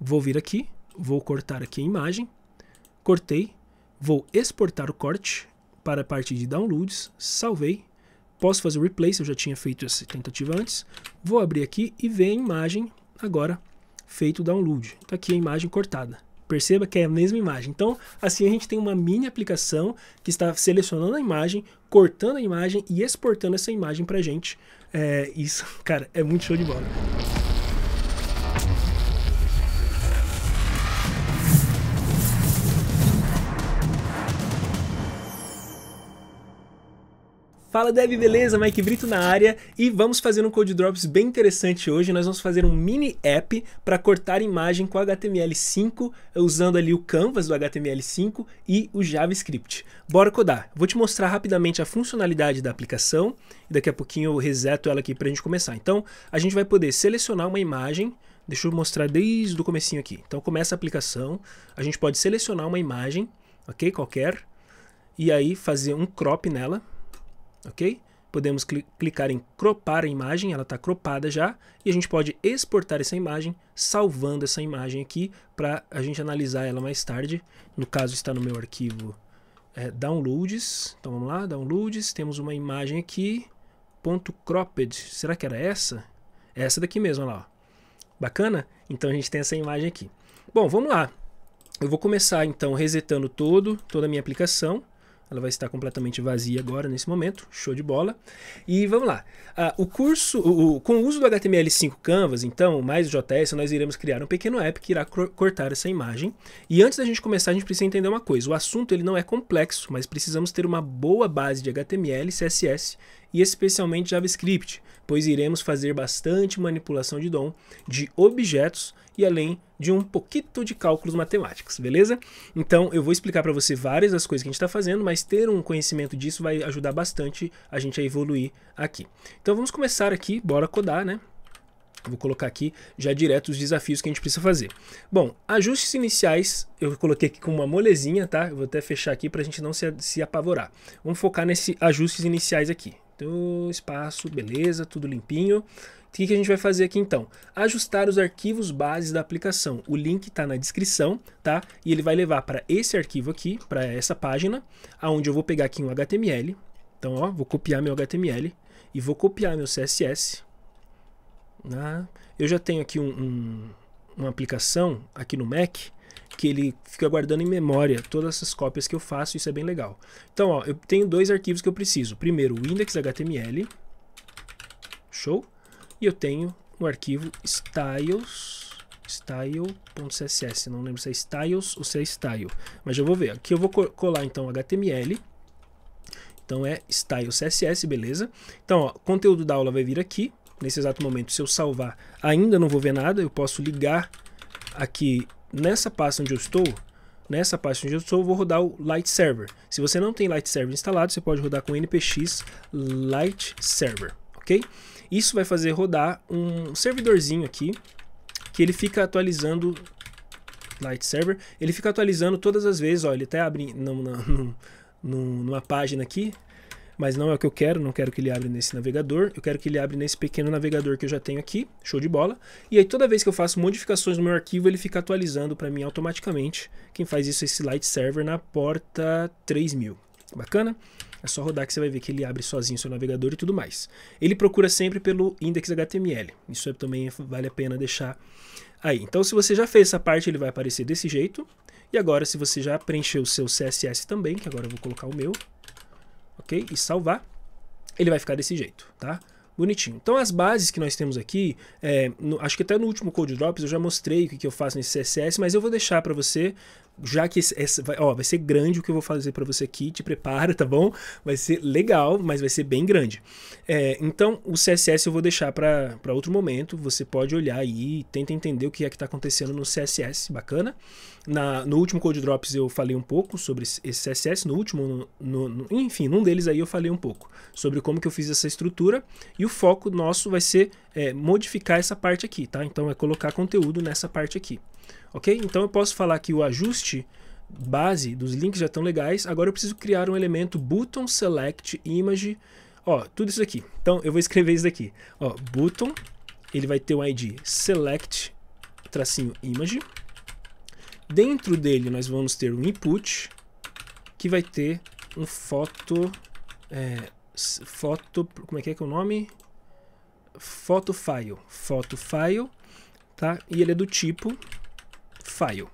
Vou vir aqui, vou cortar aqui a imagem, cortei, vou exportar o corte para a parte de downloads, salvei, posso fazer o replace, eu já tinha feito essa tentativa antes, vou abrir aqui e ver a imagem agora feito o download. Está aqui a imagem cortada. Perceba que é a mesma imagem. Então, assim a gente tem uma mini aplicação que está selecionando a imagem, cortando a imagem e exportando essa imagem para gente. É, isso, cara, é muito show de bola. Fala Dev, beleza? Mike Brito na área e vamos fazer um code drops bem interessante hoje. Nós vamos fazer um mini app para cortar imagem com HTML5, usando ali o canvas do HTML5 e o JavaScript. Bora codar. Vou te mostrar rapidamente a funcionalidade da aplicação e daqui a pouquinho eu reseto ela aqui para a gente começar. Então, a gente vai poder selecionar uma imagem Deixa eu mostrar desde o comecinho aqui. Então começa a aplicação, a gente pode selecionar uma imagem, ok, qualquer, e aí fazer um crop nela, ok? Podemos cl clicar em cropar a imagem, ela está cropada já, e a gente pode exportar essa imagem, salvando essa imagem aqui para a gente analisar ela mais tarde. No caso está no meu arquivo é, downloads, então vamos lá, downloads, temos uma imagem aqui, ponto .cropped, será que era essa? É essa daqui mesmo, olha lá, ó. Bacana? Então a gente tem essa imagem aqui. Bom, vamos lá. Eu vou começar então resetando todo, toda a minha aplicação. Ela vai estar completamente vazia agora nesse momento. Show de bola. E vamos lá. Ah, o curso, o, o, com o uso do HTML5 Canvas, então, mais o JS, nós iremos criar um pequeno app que irá cortar essa imagem. E antes da gente começar, a gente precisa entender uma coisa. O assunto ele não é complexo, mas precisamos ter uma boa base de HTML, CSS e especialmente JavaScript, pois iremos fazer bastante manipulação de DOM de objetos e além de um pouquinho de cálculos matemáticos, beleza? Então eu vou explicar para você várias das coisas que a gente está fazendo, mas ter um conhecimento disso vai ajudar bastante a gente a evoluir aqui. Então vamos começar aqui, bora codar, né? Vou colocar aqui já direto os desafios que a gente precisa fazer. Bom, ajustes iniciais, eu coloquei aqui com uma molezinha, tá? Eu vou até fechar aqui para a gente não se, se apavorar. Vamos focar nesse ajustes iniciais aqui. Então, espaço, beleza, tudo limpinho. O que, que a gente vai fazer aqui então? Ajustar os arquivos bases da aplicação. O link está na descrição, tá? E ele vai levar para esse arquivo aqui, para essa página, aonde eu vou pegar aqui um HTML. Então, ó, vou copiar meu HTML e vou copiar meu CSS. Ah, né? eu já tenho aqui um, um, uma aplicação aqui no Mac que ele fica guardando em memória todas essas cópias que eu faço, isso é bem legal. Então, ó, eu tenho dois arquivos que eu preciso. Primeiro, o index.html, show, e eu tenho o arquivo styles style.css, não lembro se é styles ou se é style, mas eu vou ver. Aqui eu vou colar então HTML. Então é style.css, CSS, beleza? Então, ó, conteúdo da aula vai vir aqui. Nesse exato momento, se eu salvar, ainda não vou ver nada. Eu posso ligar aqui nessa pasta onde eu estou. Nessa pasta onde eu estou, eu vou rodar o Light Server. Se você não tem Light Server instalado, você pode rodar com npx light server, ok? Isso vai fazer rodar um servidorzinho aqui, que ele fica atualizando Light Server, ele fica atualizando todas as vezes, ó, ele até abre não, não, não, numa página aqui, mas não é o que eu quero, não quero que ele abra nesse navegador, eu quero que ele abra nesse pequeno navegador que eu já tenho aqui, show de bola. E aí toda vez que eu faço modificações no meu arquivo, ele fica atualizando para mim automaticamente. Quem faz isso é esse Light Server na porta 3000. Bacana? É só rodar que você vai ver que ele abre sozinho seu navegador e tudo mais. Ele procura sempre pelo index.html. Isso é também vale a pena deixar aí. Então, se você já fez essa parte, ele vai aparecer desse jeito. E agora, se você já preencheu o seu CSS também, que agora eu vou colocar o meu, ok? E salvar, ele vai ficar desse jeito, tá? Bonitinho. Então as bases que nós temos aqui, é, no, acho que até no último Code Drops eu já mostrei o que, que eu faço nesse CSS, mas eu vou deixar para você já que vai, ó, vai ser grande o que eu vou fazer para você aqui, te prepara, tá bom? Vai ser legal, mas vai ser bem grande. É, então, o CSS eu vou deixar para outro momento, você pode olhar aí, tenta entender o que é que está acontecendo no CSS, bacana? Na, no último Code Drops eu falei um pouco sobre esse CSS, no último, no, no, enfim, num deles aí eu falei um pouco sobre como que eu fiz essa estrutura, e o foco nosso vai ser é, modificar essa parte aqui, tá? Então, é colocar conteúdo nessa parte aqui ok? Então eu posso falar que o ajuste base dos links já estão legais, agora eu preciso criar um elemento button select image, ó, tudo isso aqui. Então eu vou escrever isso daqui, ó, button, ele vai ter um ID select tracinho image, dentro dele nós vamos ter um input que vai ter um foto, é, foto, como é que é, que é o nome? Foto file, foto file, tá? E ele é do tipo file.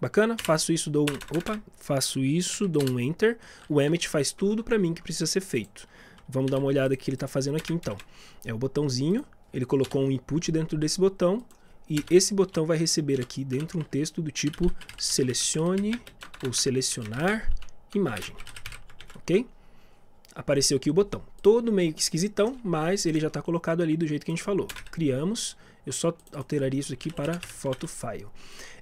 Bacana? Faço isso, dou um... Opa! Faço isso, dou um enter. O Emmet faz tudo para mim que precisa ser feito. Vamos dar uma olhada que ele está fazendo aqui então. É o botãozinho, ele colocou um input dentro desse botão e esse botão vai receber aqui dentro um texto do tipo selecione ou selecionar imagem, ok? Apareceu aqui o botão, todo meio que esquisitão, mas ele já está colocado ali do jeito que a gente falou. Criamos, eu só alteraria isso aqui para foto file.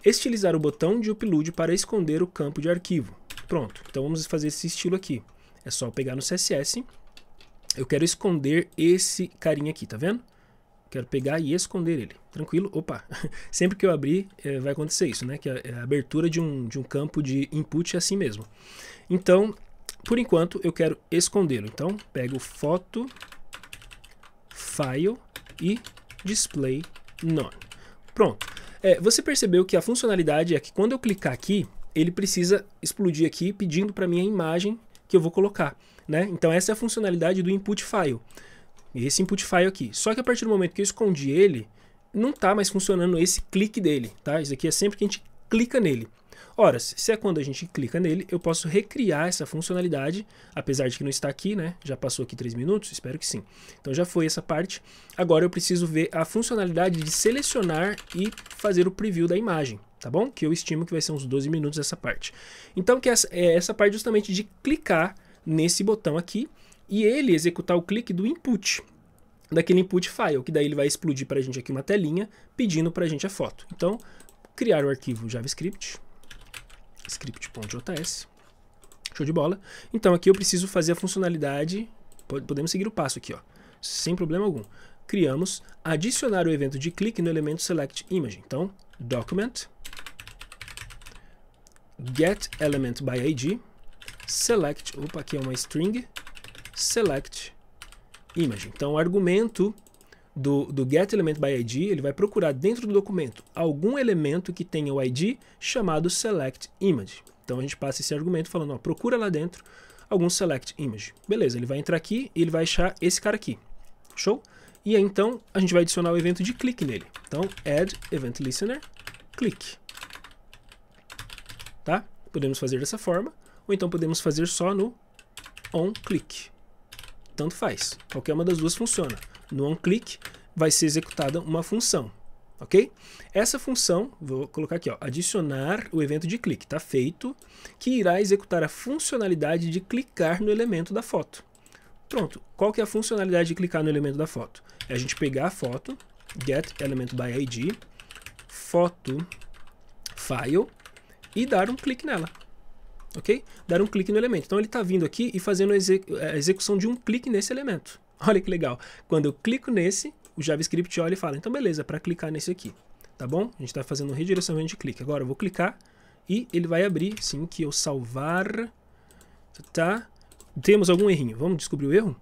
Estilizar o botão de upload para esconder o campo de arquivo. Pronto, então vamos fazer esse estilo aqui. É só pegar no CSS. Eu quero esconder esse carinha aqui, tá vendo? Quero pegar e esconder ele. Tranquilo? Opa! Sempre que eu abrir, é, vai acontecer isso, né? Que a, é, é a abertura de um, de um campo de input é assim mesmo. Então, por enquanto, eu quero escondê-lo. Então, pego foto, file e display none. Pronto. É, você percebeu que a funcionalidade é que quando eu clicar aqui, ele precisa explodir aqui pedindo para mim a imagem que eu vou colocar. Né? Então essa é a funcionalidade do input file. Esse input file aqui. Só que a partir do momento que eu escondi ele, não está mais funcionando esse clique dele. Tá? Isso aqui é sempre que a gente clica nele. Ora, se é quando a gente clica nele, eu posso recriar essa funcionalidade, apesar de que não está aqui, né? Já passou aqui 3 minutos? Espero que sim. Então já foi essa parte. Agora eu preciso ver a funcionalidade de selecionar e fazer o preview da imagem, tá bom? Que eu estimo que vai ser uns 12 minutos essa parte. Então que é essa parte justamente de clicar nesse botão aqui e ele executar o clique do input, daquele input file, que daí ele vai explodir para a gente aqui uma telinha pedindo para a gente a foto. Então, criar o arquivo JavaScript, script.js. Show de bola. Então aqui eu preciso fazer a funcionalidade, podemos seguir o passo aqui, ó, sem problema algum. Criamos adicionar o evento de clique no elemento select image. Então, document get element by id select, opa, aqui é uma string select image. Então, o argumento do, do get element by id, ele vai procurar dentro do documento algum elemento que tenha o id chamado select image. Então a gente passa esse argumento falando, ó, procura lá dentro algum select image. Beleza, ele vai entrar aqui e ele vai achar esse cara aqui. Show? E aí, então a gente vai adicionar o evento de clique nele. Então add event listener clique. Tá? Podemos fazer dessa forma, ou então podemos fazer só no on click. Tanto faz. Qualquer uma das duas funciona no onClick, vai ser executada uma função, ok? Essa função, vou colocar aqui, ó, adicionar o evento de clique, tá feito, que irá executar a funcionalidade de clicar no elemento da foto. Pronto, qual que é a funcionalidade de clicar no elemento da foto? É a gente pegar a foto, get element by ID, foto, file, e dar um clique nela, ok? Dar um clique no elemento. Então ele está vindo aqui e fazendo a, execução de um clique nesse elemento. Olha que legal. Quando eu clico nesse, o JavaScript olha e fala, então beleza, para clicar nesse aqui. Tá bom? A gente está fazendo um redirecionamento de clique. Agora eu vou clicar e ele vai abrir, sim, que eu salvar. Tá? Temos algum errinho. Vamos descobrir o erro?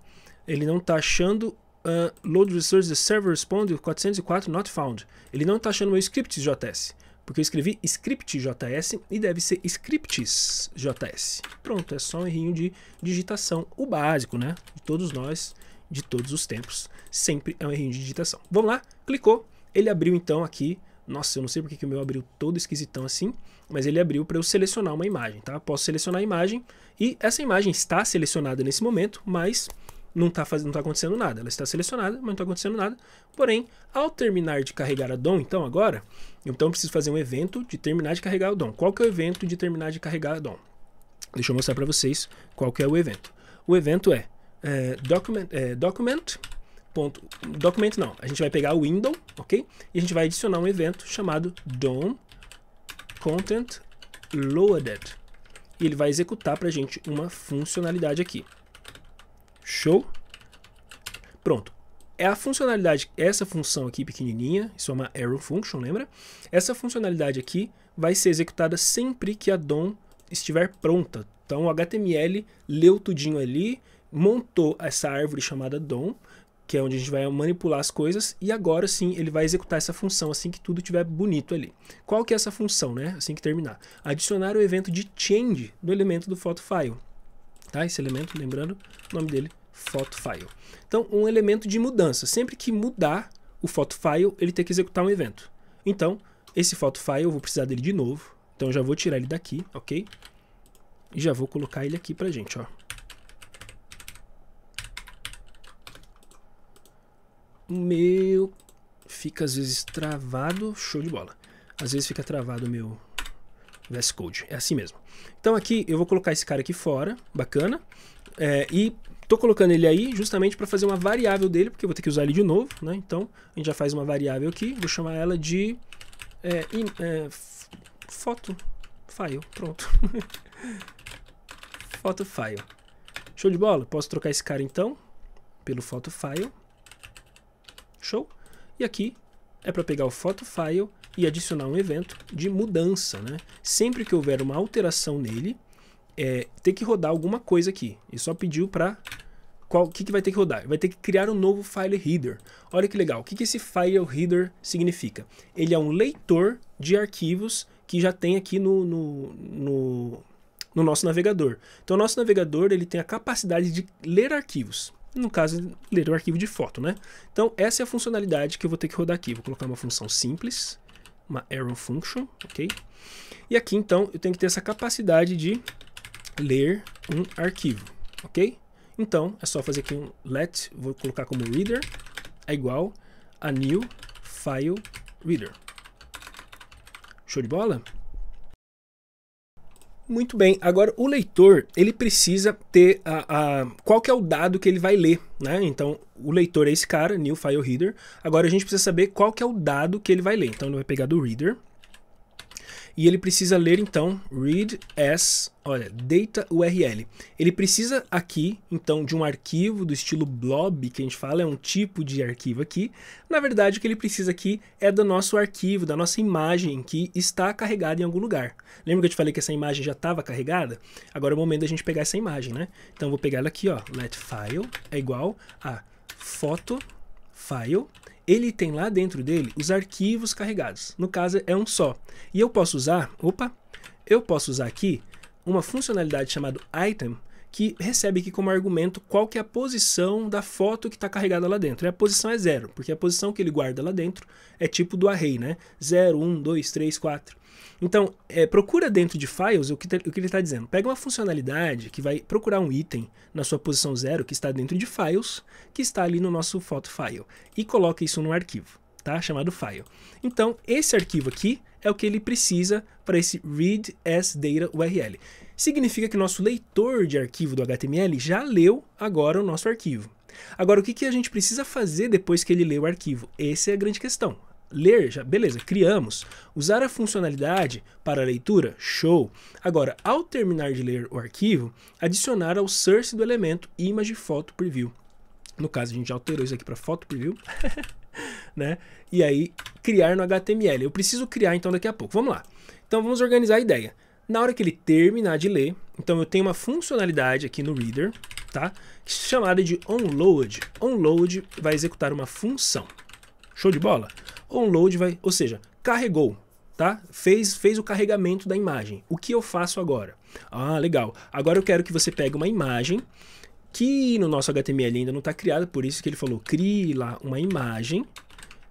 Ele não está achando uh, load resource the server responde 404 not found. Ele não está achando meu script JS, porque eu escrevi script JS e deve ser scripts JS. Pronto, é só um errinho de digitação, o básico, né? De todos nós de todos os tempos. Sempre é um errinho de digitação. Vamos lá, clicou, ele abriu então aqui. Nossa, eu não sei porque que o meu abriu todo esquisitão assim, mas ele abriu para eu selecionar uma imagem, tá? Posso selecionar a imagem e essa imagem está selecionada nesse momento, mas não está não tá acontecendo nada. Ela está selecionada, mas não está acontecendo nada. Porém, ao terminar de carregar a DOM, então agora, então preciso fazer um evento de terminar de carregar a DOM. Qual que é o evento de terminar de carregar a DOM? Deixa eu mostrar para vocês qual que é o evento. O evento é é, document, é, document ponto, document não, a gente vai pegar o window, ok? E a gente vai adicionar um evento chamado DOM content loaded. E ele vai executar para a gente uma funcionalidade aqui. Show? Pronto. É a funcionalidade, essa função aqui pequenininha, isso é uma arrow function, lembra? Essa funcionalidade aqui vai ser executada sempre que a DOM estiver pronta. Então o HTML leu tudinho ali, montou essa árvore chamada DOM, que é onde a gente vai manipular as coisas, e agora sim ele vai executar essa função assim que tudo estiver bonito ali. Qual que é essa função, né? Assim que terminar. Adicionar o evento de change do elemento do photofile. Tá? Esse elemento, lembrando, o nome dele, photofile. Então, um elemento de mudança. Sempre que mudar o photofile, ele tem que executar um evento. Então, esse photofile, eu vou precisar dele de novo. Então, eu já vou tirar ele daqui, ok? E já vou colocar ele aqui pra gente, ó. o meu fica às vezes travado, show de bola. Às vezes fica travado o meu VS Code, é assim mesmo. Então aqui eu vou colocar esse cara aqui fora, bacana. É, e tô colocando ele aí justamente para fazer uma variável dele, porque eu vou ter que usar ele de novo, né? Então a gente já faz uma variável aqui, vou chamar ela de é, in, é, foto file, pronto. foto file. Show de bola? Posso trocar esse cara então pelo foto file. Show? E aqui é para pegar o photo file e adicionar um evento de mudança, né? Sempre que houver uma alteração nele, é, tem que rodar alguma coisa aqui. E só pediu para qual que, que vai ter que rodar? Vai ter que criar um novo file reader. Olha que legal. O que, que esse file reader significa? Ele é um leitor de arquivos que já tem aqui no, no, no, no nosso navegador. Então, o nosso navegador ele tem a capacidade de ler arquivos no caso, ler o arquivo de foto, né? Então, essa é a funcionalidade que eu vou ter que rodar aqui. Vou colocar uma função simples, uma arrow function, ok? E aqui, então, eu tenho que ter essa capacidade de ler um arquivo, ok? Então, é só fazer aqui um let, vou colocar como reader, é igual a new file reader. Show de bola? Muito bem. Agora, o leitor, ele precisa ter a, a, qual que é o dado que ele vai ler, né? Então, o leitor é esse cara, New File Reader. Agora, a gente precisa saber qual que é o dado que ele vai ler. Então, ele vai pegar do Reader, e ele precisa ler então read as, olha, data URL. Ele precisa aqui então de um arquivo do estilo blob, que a gente fala é um tipo de arquivo aqui. Na verdade, o que ele precisa aqui é do nosso arquivo, da nossa imagem que está carregada em algum lugar. Lembra que eu te falei que essa imagem já estava carregada? Agora é o momento da gente pegar essa imagem, né? Então eu vou pegar ela aqui, ó, let file é igual a foto file ele tem lá dentro dele os arquivos carregados. No caso, é um só. E eu posso usar, opa, eu posso usar aqui uma funcionalidade chamada item que recebe aqui como argumento qual que é a posição da foto que está carregada lá dentro. E a posição é zero, porque a posição que ele guarda lá dentro é tipo do array, né? 0, 1, 2, 3, 4. Então, é, procura dentro de files o que, o que ele está dizendo. Pega uma funcionalidade que vai procurar um item na sua posição zero que está dentro de files, que está ali no nosso photo file, e coloca isso num arquivo, tá? Chamado file. Então, esse arquivo aqui é o que ele precisa para esse read as data URL. Significa que nosso leitor de arquivo do HTML já leu agora o nosso arquivo. Agora, o que, que a gente precisa fazer depois que ele lê o arquivo? Essa é a grande questão. Ler, já, beleza, criamos. Usar a funcionalidade para leitura, show. Agora, ao terminar de ler o arquivo, adicionar ao source do elemento image photo preview. No caso, a gente já alterou isso aqui para foto preview, né? E aí, criar no HTML. Eu preciso criar então daqui a pouco. Vamos lá. Então, vamos organizar a ideia. Na hora que ele terminar de ler, então eu tenho uma funcionalidade aqui no Reader, tá? Chamada de onload. Onload vai executar uma função. Show de bola? Onload vai, ou seja, carregou, tá? Fez, fez o carregamento da imagem. O que eu faço agora? Ah, legal. Agora eu quero que você pegue uma imagem que no nosso HTML ainda não está criada, por isso que ele falou, crie lá uma imagem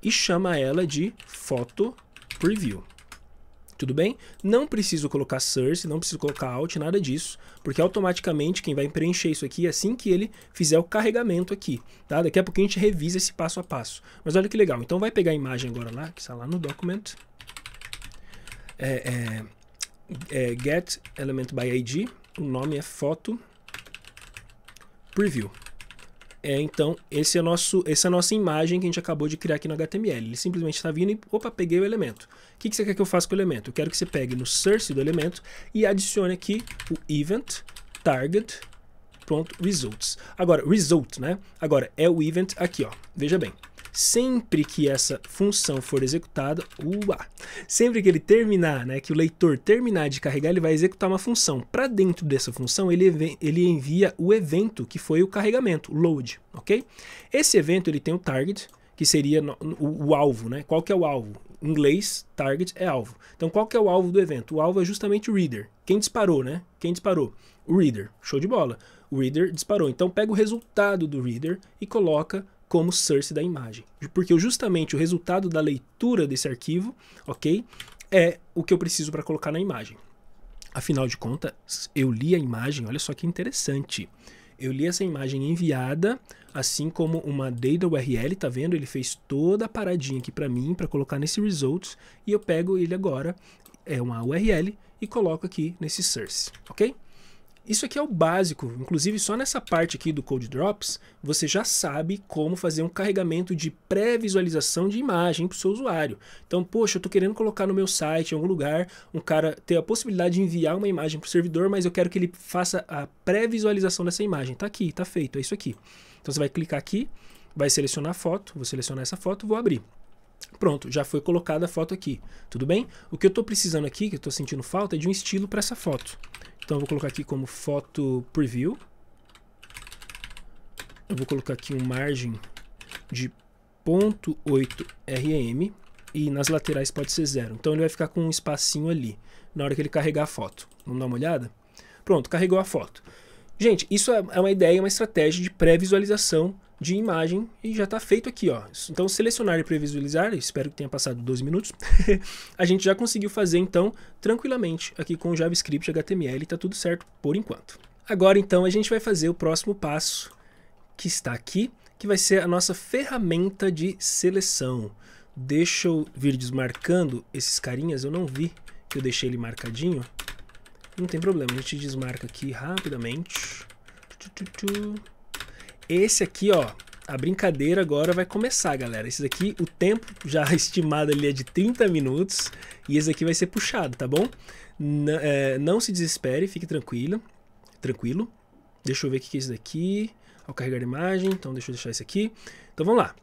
e chama ela de foto preview tudo bem? Não preciso colocar source, não preciso colocar out, nada disso, porque automaticamente quem vai preencher isso aqui é assim que ele fizer o carregamento aqui, tá? Daqui a pouquinho a gente revisa esse passo a passo. Mas olha que legal, então vai pegar a imagem agora lá, que está lá no document, é, é, é get element by id, o nome é foto, preview. É, então, esse é nosso, essa é a nossa imagem que a gente acabou de criar aqui no HTML. Ele simplesmente está vindo e, opa, peguei o elemento. O que, que você quer que eu faça com o elemento? Eu quero que você pegue no source do elemento e adicione aqui o event target pronto, results. Agora, result, né? Agora, é o event aqui, ó. Veja bem, sempre que essa função for executada, uá, sempre que ele terminar, né, que o leitor terminar de carregar, ele vai executar uma função. Para dentro dessa função, ele, ele envia o evento que foi o carregamento, load, ok? Esse evento ele tem o target, que seria no, o, o, alvo, né? Qual que é o alvo? Em inglês, target é alvo. Então, qual que é o alvo do evento? O alvo é justamente o reader. Quem disparou, né? Quem disparou? O reader. Show de bola. O reader disparou. Então, pega o resultado do reader e coloca como source da imagem, porque justamente o resultado da leitura desse arquivo, ok, é o que eu preciso para colocar na imagem. Afinal de contas, eu li a imagem, olha só que interessante. Eu li essa imagem enviada, assim como uma data URL, tá vendo? Ele fez toda a paradinha aqui para mim, para colocar nesse results, e eu pego ele agora, é uma URL, e coloco aqui nesse source, ok? Isso aqui é o básico, inclusive só nessa parte aqui do Code Drops, você já sabe como fazer um carregamento de pré-visualização de imagem para o seu usuário. Então, poxa, eu estou querendo colocar no meu site, em algum lugar, um cara ter a possibilidade de enviar uma imagem para o servidor, mas eu quero que ele faça a pré-visualização dessa imagem. Está aqui, está feito, é isso aqui. Então, você vai clicar aqui, vai selecionar a foto, vou selecionar essa foto, vou abrir. Pronto, já foi colocada a foto aqui, tudo bem? O que eu estou precisando aqui, que eu estou sentindo falta, é de um estilo para essa foto. Então eu vou colocar aqui como foto preview. Eu vou colocar aqui um margem de 0.8 RM e nas laterais pode ser zero. Então ele vai ficar com um espacinho ali na hora que ele carregar a foto. Vamos dar uma olhada? Pronto, carregou a foto. Gente, isso é, é uma ideia, uma estratégia de pré-visualização de imagem e já está feito aqui. Ó. Então, selecionar e previsualizar, espero que tenha passado 12 minutos, a gente já conseguiu fazer então tranquilamente aqui com JavaScript, HTML, está tudo certo por enquanto. Agora então a gente vai fazer o próximo passo que está aqui, que vai ser a nossa ferramenta de seleção. Deixa eu vir desmarcando esses carinhas, eu não vi que eu deixei ele marcadinho. Não tem problema, a gente desmarca aqui rapidamente. Esse aqui, ó, a brincadeira agora vai começar, galera. Esse daqui, o tempo já estimado ali é de 30 minutos e esse daqui vai ser puxado, tá bom? N é, não se desespere, fique tranquilo. Tranquilo. Deixa eu ver o que é esse daqui. Ao carregar a imagem, então deixa eu deixar isso aqui. Então vamos lá.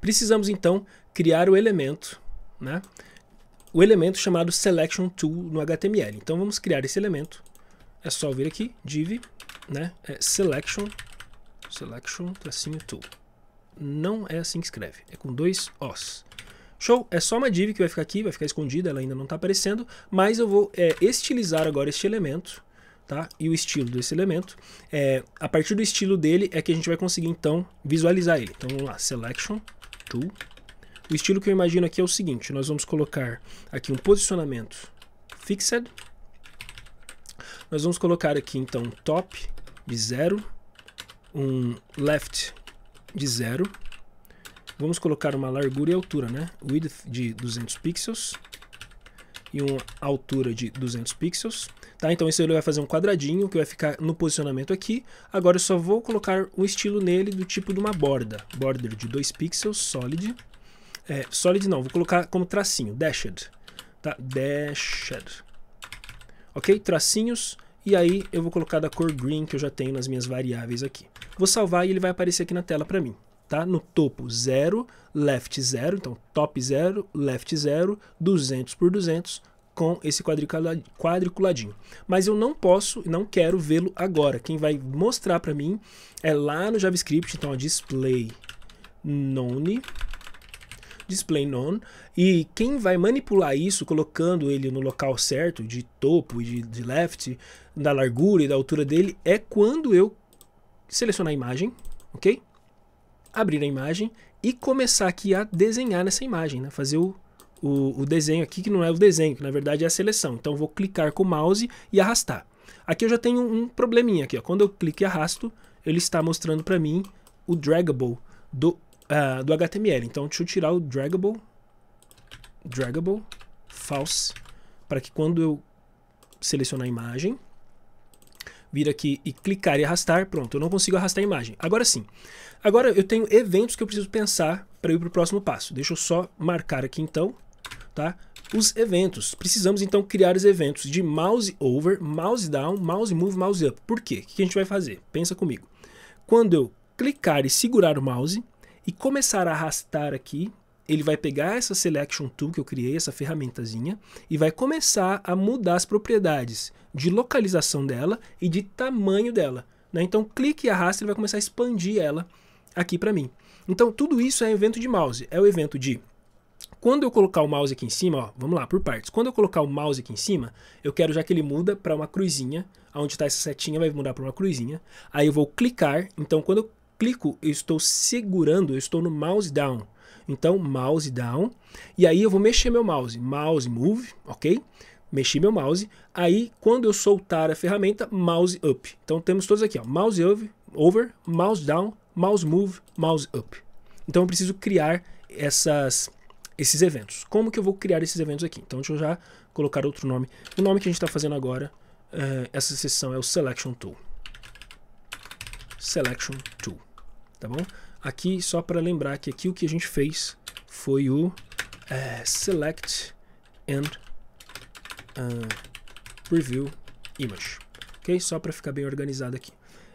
Precisamos então criar o elemento, né? O elemento chamado Selection Tool no HTML. Então vamos criar esse elemento. É só vir aqui, div, né? É selection selection, tracinho tool. Não é assim que escreve, é com dois Os. Show, é só uma div que vai ficar aqui, vai ficar escondida, ela ainda não está aparecendo, mas eu vou é, estilizar agora este elemento, tá? E o estilo desse elemento, é, a partir do estilo dele é que a gente vai conseguir então visualizar ele. Então vamos lá, selection tool. O estilo que eu imagino aqui é o seguinte, nós vamos colocar aqui um posicionamento fixed, nós vamos colocar aqui então top de zero um left de 0. Vamos colocar uma largura e altura, né? Width de 200 pixels e uma altura de 200 pixels. Tá? Então isso ele vai fazer um quadradinho que vai ficar no posicionamento aqui. Agora eu só vou colocar um estilo nele do tipo de uma borda. Border de 2 pixels, solid. É, solid não, vou colocar como tracinho, dashed. Tá? Dashed. Ok? Tracinhos. E aí eu vou colocar da cor green que eu já tenho nas minhas variáveis aqui. Vou salvar e ele vai aparecer aqui na tela para mim. Tá? No topo 0, left 0, então top 0, left 0, 200 por 200 com esse quadriculadinho. Mas eu não posso, não quero vê-lo agora. Quem vai mostrar para mim é lá no JavaScript, então a display none display none. E quem vai manipular isso, colocando ele no local certo, de topo e de, de left, da largura e da altura dele, é quando eu selecionar a imagem, ok? Abrir a imagem e começar aqui a desenhar nessa imagem, né? fazer o, o, o desenho aqui, que não é o desenho, que na verdade é a seleção. Então vou clicar com o mouse e arrastar. Aqui eu já tenho um probleminha aqui, ó. quando eu clico e arrasto, ele está mostrando para mim o draggable do uh, do HTML. Então deixa eu tirar o draggable, draggable, false, para que quando eu selecionar a imagem, vir aqui e clicar e arrastar, pronto, eu não consigo arrastar a imagem. Agora sim, agora eu tenho eventos que eu preciso pensar para ir para o próximo passo. Deixa eu só marcar aqui então, tá? Os eventos. Precisamos então criar os eventos de mouse over, mouse down, mouse move, mouse up. Por quê? O que a gente vai fazer? Pensa comigo. Quando eu clicar e segurar o mouse, e começar a arrastar aqui, ele vai pegar essa selection tool que eu criei, essa ferramentazinha, e vai começar a mudar as propriedades de localização dela e de tamanho dela. Né? Então, clique e arrasta, ele vai começar a expandir ela aqui para mim. Então, tudo isso é evento de mouse. É o evento de quando eu colocar o mouse aqui em cima, ó, vamos lá, por partes. Quando eu colocar o mouse aqui em cima, eu quero já que ele muda para uma cruzinha. Onde está essa setinha vai mudar para uma cruzinha. Aí eu vou clicar. Então, quando eu clico, eu estou segurando, eu estou no mouse down. Então, mouse down. E aí eu vou mexer meu mouse. Mouse move, ok? Mexi meu mouse. Aí, quando eu soltar a ferramenta, mouse up. Então, temos todos aqui, ó. Mouse over, over mouse down, mouse move, mouse up. Então, eu preciso criar essas, esses eventos. Como que eu vou criar esses eventos aqui? Então, deixa eu já colocar outro nome. O nome que a gente está fazendo agora, uh, essa sessão é o Selection Tool. Selection Tool, tá bom? Aqui, só para lembrar que aqui o que a gente fez foi o é, Select and uh, Preview Image, ok? Só para ficar bem organizado aqui.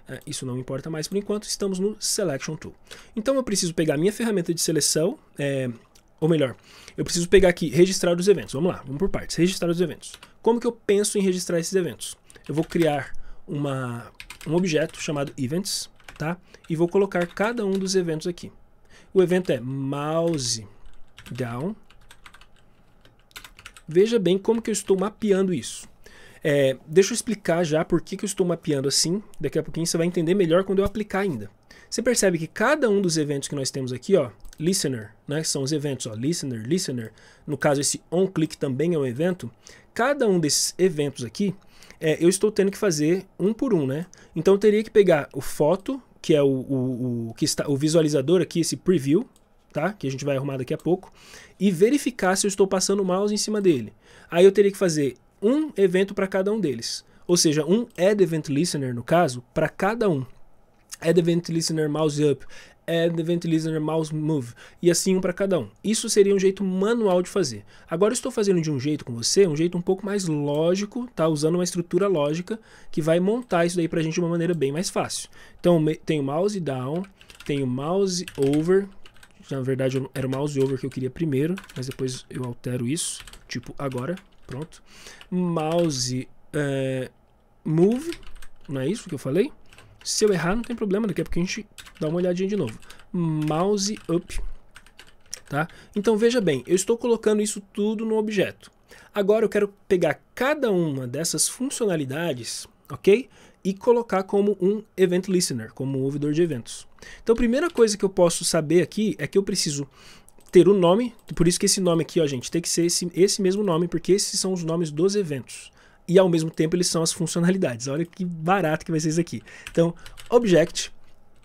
É, isso não importa mais por enquanto, estamos no Selection Tool. Então eu preciso pegar minha ferramenta de seleção, é, ou melhor, eu preciso pegar aqui registrar os eventos. Vamos lá, vamos por partes. Registrar os eventos. Como que eu penso em registrar esses eventos? Eu vou criar uma um objeto chamado events, tá? E vou colocar cada um dos eventos aqui. O evento é mouse down. Veja bem como que eu estou mapeando isso. É, deixa eu explicar já por que, que eu estou mapeando assim. Daqui a pouquinho você vai entender melhor quando eu aplicar ainda. Você percebe que cada um dos eventos que nós temos aqui, ó, listener, né, são os eventos, ó, listener, listener, no caso esse on click também é um evento. Cada um desses eventos aqui, é, eu estou tendo que fazer um por um, né? Então eu teria que pegar o foto, que é o, o, o, que está, o visualizador aqui, esse preview, tá? Que a gente vai arrumar daqui a pouco, e verificar se eu estou passando o mouse em cima dele. Aí eu teria que fazer um evento para cada um deles. Ou seja, um Add Event Listener, no caso, para cada um. Add Event Listener Mouse Up, and é event listener mouse move, e assim um para cada um. Isso seria um jeito manual de fazer. Agora eu estou fazendo de um jeito com você, um jeito um pouco mais lógico, tá? Usando uma estrutura lógica que vai montar isso daí pra gente de uma maneira bem mais fácil. Então tenho mouse down, tenho mouse over, na verdade era o mouse over que eu queria primeiro, mas depois eu altero isso, tipo agora, pronto. Mouse é, move, não é isso que eu falei? Se eu errar, não tem problema, daqui a pouco a gente dá uma olhadinha de novo. Mouse up. Tá? Então veja bem, eu estou colocando isso tudo no objeto. Agora eu quero pegar cada uma dessas funcionalidades, ok? E colocar como um Event Listener, como um ouvidor de eventos. Então a primeira coisa que eu posso saber aqui é que eu preciso ter o um nome, por isso que esse nome aqui, ó, gente, tem que ser esse, esse mesmo nome, porque esses são os nomes dos eventos e ao mesmo tempo eles são as funcionalidades. Olha que barato que vai ser isso aqui. Então, Object,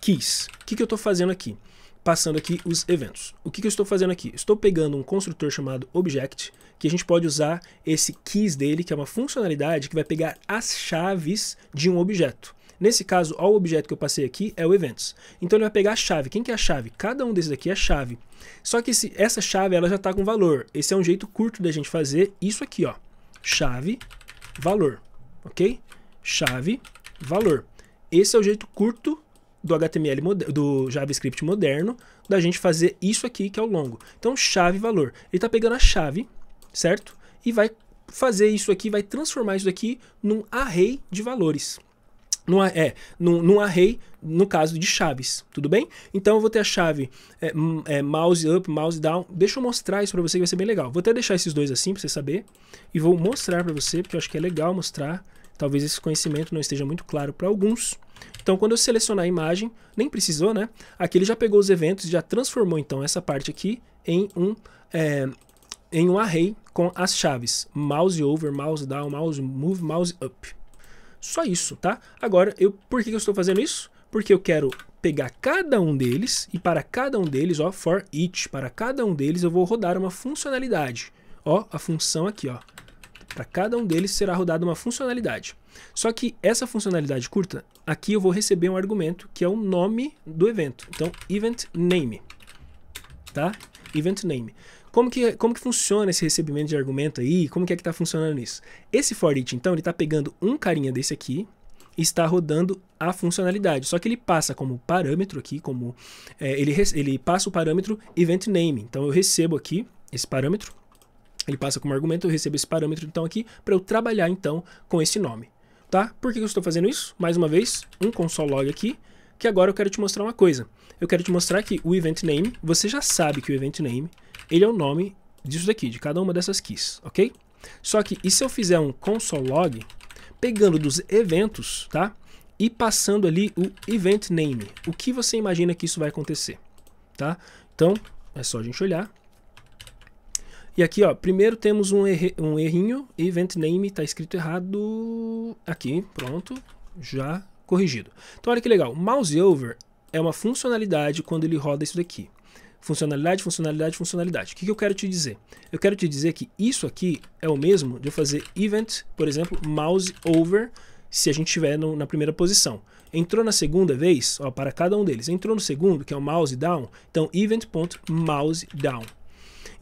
Keys. O que, que eu estou fazendo aqui? Passando aqui os eventos. O que, que eu estou fazendo aqui? Estou pegando um construtor chamado Object, que a gente pode usar esse keys dele, que é uma funcionalidade que vai pegar as chaves de um objeto. Nesse caso, ó, o objeto que eu passei aqui é o events. Então ele vai pegar a chave. Quem que é a chave? Cada um desses aqui é chave. Só que esse, essa chave ela já está com valor. Esse é um jeito curto da gente fazer isso aqui, ó. Chave valor, ok? Chave, valor. Esse é o jeito curto do HTML do JavaScript moderno da gente fazer isso aqui que é o longo. Então chave valor. Ele está pegando a chave, certo? E vai fazer isso aqui, vai transformar isso aqui num array de valores num, é, num, num array, no caso de chaves, tudo bem? Então eu vou ter a chave é, é, mouse up, mouse down. Deixa eu mostrar isso para você que vai ser bem legal. Vou até deixar esses dois assim para você saber. E vou mostrar para você, porque eu acho que é legal mostrar. Talvez esse conhecimento não esteja muito claro para alguns. Então quando eu selecionar a imagem, nem precisou, né? Aqui ele já pegou os eventos e já transformou então essa parte aqui em um, é, em um array com as chaves. Mouse over, mouse down, mouse move, mouse up. Só isso, tá? Agora, eu, por que eu estou fazendo isso? Porque eu quero pegar cada um deles e para cada um deles, ó, for each, para cada um deles eu vou rodar uma funcionalidade. Ó, a função aqui, ó. Para cada um deles será rodada uma funcionalidade. Só que essa funcionalidade curta, aqui eu vou receber um argumento que é o nome do evento. Então, event name, tá? Event name. Como que, como que funciona esse recebimento de argumento aí? Como que é que está funcionando isso? Esse for it, então, ele está pegando um carinha desse aqui, está rodando a funcionalidade. Só que ele passa como parâmetro aqui, como é, ele, ele passa o parâmetro event name. Então eu recebo aqui esse parâmetro, ele passa como argumento, eu recebo esse parâmetro então aqui para eu trabalhar então com esse nome. Tá? Por que eu estou fazendo isso? Mais uma vez, um console log aqui, que agora eu quero te mostrar uma coisa. Eu quero te mostrar que o event name, você já sabe que o event name ele é o nome disso daqui, de cada uma dessas keys, ok? Só que e se eu fizer um console log pegando dos eventos, tá? E passando ali o event name. O que você imagina que isso vai acontecer, tá? Então, é só a gente olhar. E aqui, ó, primeiro temos um, erre, um errinho, event name está escrito errado aqui, pronto, já corrigido. Então olha que legal, mouse over é uma funcionalidade quando ele roda isso daqui. Funcionalidade, funcionalidade, funcionalidade. O que, que eu quero te dizer? Eu quero te dizer que isso aqui é o mesmo de eu fazer event, por exemplo, mouse over, se a gente estiver na primeira posição. Entrou na segunda vez, ó, para cada um deles. Entrou no segundo, que é o mouse down, então event.mouse down.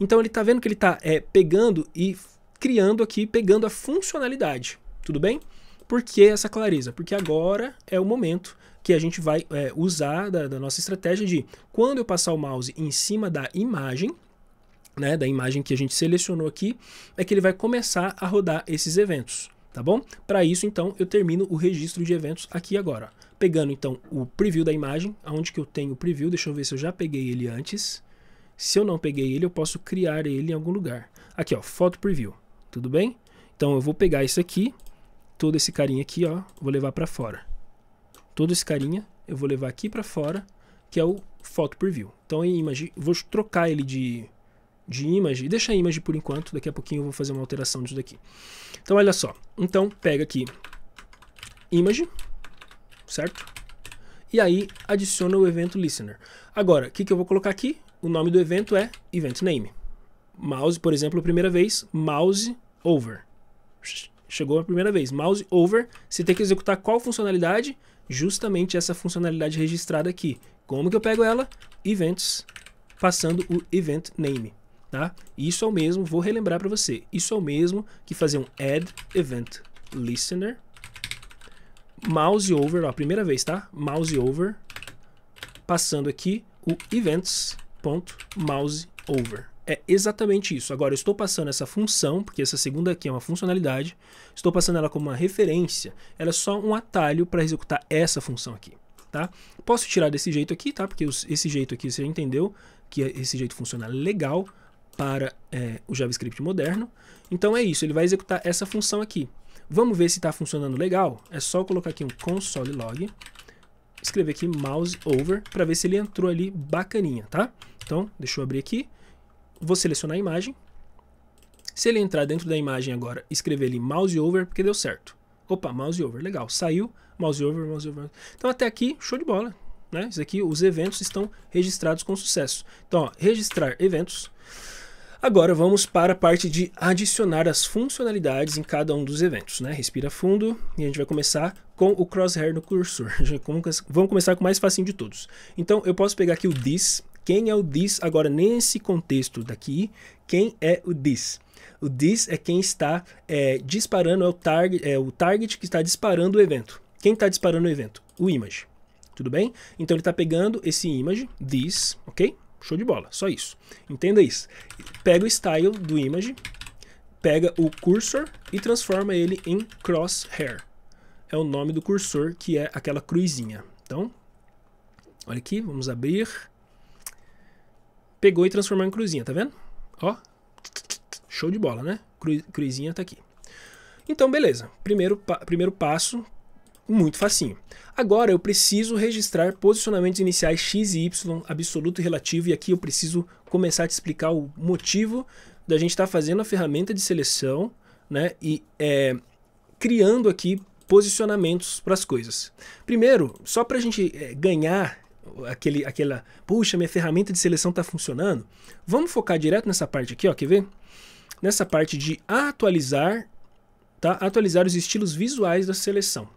Então ele está vendo que ele está é, pegando e criando aqui, pegando a funcionalidade. Tudo bem? Por que essa clareza? Porque agora é o momento que a gente vai é, usar da, da nossa estratégia de quando eu passar o mouse em cima da imagem, né, da imagem que a gente selecionou aqui, é que ele vai começar a rodar esses eventos, tá bom? Para isso, então, eu termino o registro de eventos aqui agora. Pegando, então, o preview da imagem, aonde que eu tenho o preview, deixa eu ver se eu já peguei ele antes. Se eu não peguei ele, eu posso criar ele em algum lugar. Aqui, ó, foto preview, tudo bem? Então, eu vou pegar isso aqui, todo esse carinha aqui, ó, vou levar para fora todo esse carinha, eu vou levar aqui para fora, que é o Photo Preview. Então em image, vou trocar ele de, de image e deixar a image por enquanto, daqui a pouquinho eu vou fazer uma alteração disso daqui. Então olha só, então pega aqui image, certo? E aí adiciona o evento listener. Agora, o que, que eu vou colocar aqui? O nome do evento é event name. Mouse, por exemplo, a primeira vez, mouse over. Chegou a primeira vez, mouse over. Você tem que executar qual funcionalidade? justamente essa funcionalidade registrada aqui. Como que eu pego ela? Events, passando o event name. Tá? Isso é o mesmo, vou relembrar para você, isso é o mesmo que fazer um add event listener, mouse over, ó, primeira vez, tá? Mouse over, passando aqui o events.mouseover. over é exatamente isso. Agora, eu estou passando essa função, porque essa segunda aqui é uma funcionalidade, estou passando ela como uma referência, ela é só um atalho para executar essa função aqui. Tá? Posso tirar desse jeito aqui, tá? porque esse jeito aqui você já entendeu que esse jeito funciona legal para é, o JavaScript moderno. Então é isso, ele vai executar essa função aqui. Vamos ver se está funcionando legal? É só colocar aqui um console log, escrever aqui mouse over, para ver se ele entrou ali bacaninha, tá? Então, deixa eu abrir aqui vou selecionar a imagem. Se ele entrar dentro da imagem agora, escrever ali mouse over, porque deu certo. Opa, mouse over, legal, saiu, mouse over, mouse over. Então até aqui, show de bola. Né? Isso aqui, os eventos estão registrados com sucesso. Então, ó, registrar eventos. Agora vamos para a parte de adicionar as funcionalidades em cada um dos eventos, né? Respira fundo e a gente vai começar com o crosshair no cursor. Vamos começar com o mais facinho de todos. Então eu posso pegar aqui o this, quem é o this agora nesse contexto daqui? Quem é o this? O this é quem está é, disparando, é o, target, é o target que está disparando o evento. Quem está disparando o evento? O image. Tudo bem? Então ele está pegando esse image, this, ok? Show de bola, só isso. Entenda isso. Pega o style do image, pega o cursor e transforma ele em crosshair. É o nome do cursor, que é aquela cruzinha. Então, olha aqui, vamos abrir pegou e transformou em cruzinha, tá vendo? Ó, show de bola, né? cruzinha tá aqui. Então, beleza. Primeiro, pa, primeiro passo, muito facinho. Agora eu preciso registrar posicionamentos iniciais x e y, absoluto e relativo, e aqui eu preciso começar a te explicar o motivo da gente estar tá fazendo a ferramenta de seleção, né? E é, criando aqui posicionamentos para as coisas. Primeiro, só para a gente é, ganhar aquele, aquela, puxa, minha ferramenta de seleção está funcionando. Vamos focar direto nessa parte aqui, ó, quer ver? Nessa parte de atualizar, tá? Atualizar os estilos visuais da seleção.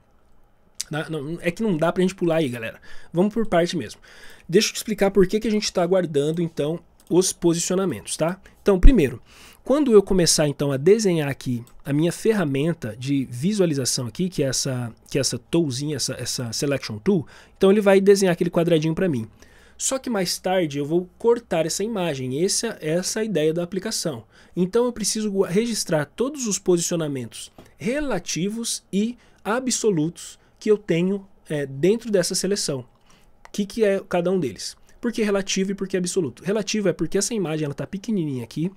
Tá? É que não dá para a gente pular aí, galera. Vamos por parte mesmo. Deixa eu te explicar por que, que a gente está aguardando, então, os posicionamentos, tá? Então, primeiro, quando eu começar então a desenhar aqui a minha ferramenta de visualização aqui, que é essa, que é essa toolzinha, essa, essa selection tool, então ele vai desenhar aquele quadradinho para mim. Só que mais tarde eu vou cortar essa imagem, essa, é, essa é a ideia da aplicação. Então eu preciso registrar todos os posicionamentos relativos e absolutos que eu tenho é, dentro dessa seleção. O que, que é cada um deles? Porque relativo e porque absoluto. Relativo é porque essa imagem ela tá pequenininha aqui,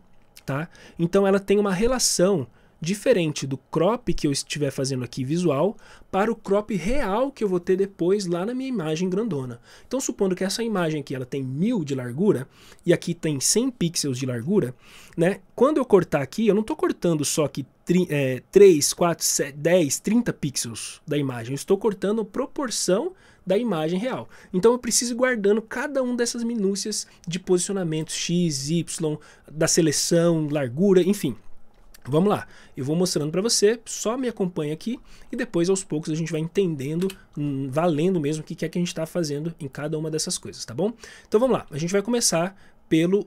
tá? Então ela tem uma relação diferente do crop que eu estiver fazendo aqui visual para o crop real que eu vou ter depois lá na minha imagem grandona. Então, supondo que essa imagem aqui ela tem 1000 de largura e aqui tem 100 pixels de largura, né? Quando eu cortar aqui, eu não estou cortando só aqui é, 3, 4, 7, 10, 30 pixels da imagem. Eu estou cortando proporção da imagem real. Então eu preciso ir guardando cada uma dessas minúcias de posicionamento X, Y, da seleção, largura, enfim. Vamos lá, eu vou mostrando para você, só me acompanha aqui e depois aos poucos a gente vai entendendo, hum, valendo mesmo o que é que a gente está fazendo em cada uma dessas coisas, tá bom? Então vamos lá, a gente vai começar pelo uh,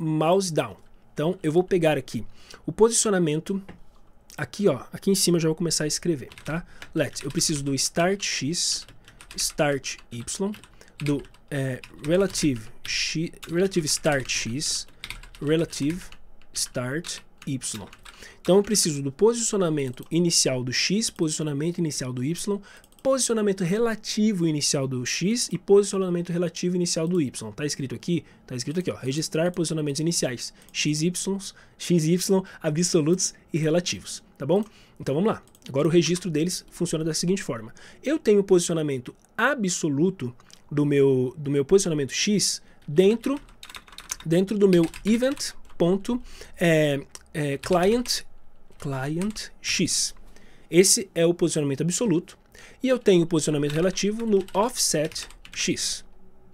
mouse down. Então eu vou pegar aqui o posicionamento aqui ó, aqui em cima eu já vou começar a escrever, tá? Let's, eu preciso do start x start y, do é, relative, x, relative start x, relative start y. Então eu preciso do posicionamento inicial do x, posicionamento inicial do y, posicionamento relativo inicial do x e posicionamento relativo inicial do y. Tá escrito aqui, tá escrito aqui, ó, registrar posicionamentos iniciais, x, y, x, y, absolutos e relativos, tá bom? Então vamos lá. Agora o registro deles funciona da seguinte forma. Eu tenho o posicionamento absoluto do meu, do meu posicionamento X dentro, dentro do meu event ponto, é, é, client, client X. Esse é o posicionamento absoluto. E eu tenho o posicionamento relativo no offset X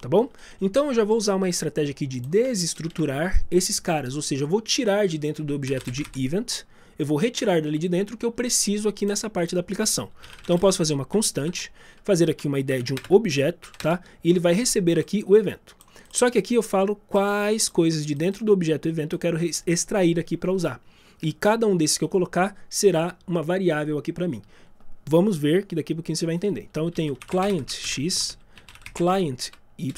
tá bom? Então eu já vou usar uma estratégia aqui de desestruturar esses caras, ou seja, eu vou tirar de dentro do objeto de event, eu vou retirar dali de dentro o que eu preciso aqui nessa parte da aplicação. Então eu posso fazer uma constante, fazer aqui uma ideia de um objeto, tá? E ele vai receber aqui o evento. Só que aqui eu falo quais coisas de dentro do objeto evento eu quero extrair aqui para usar. E cada um desses que eu colocar será uma variável aqui para mim. Vamos ver que daqui a pouquinho você vai entender. Então eu tenho client x, client y,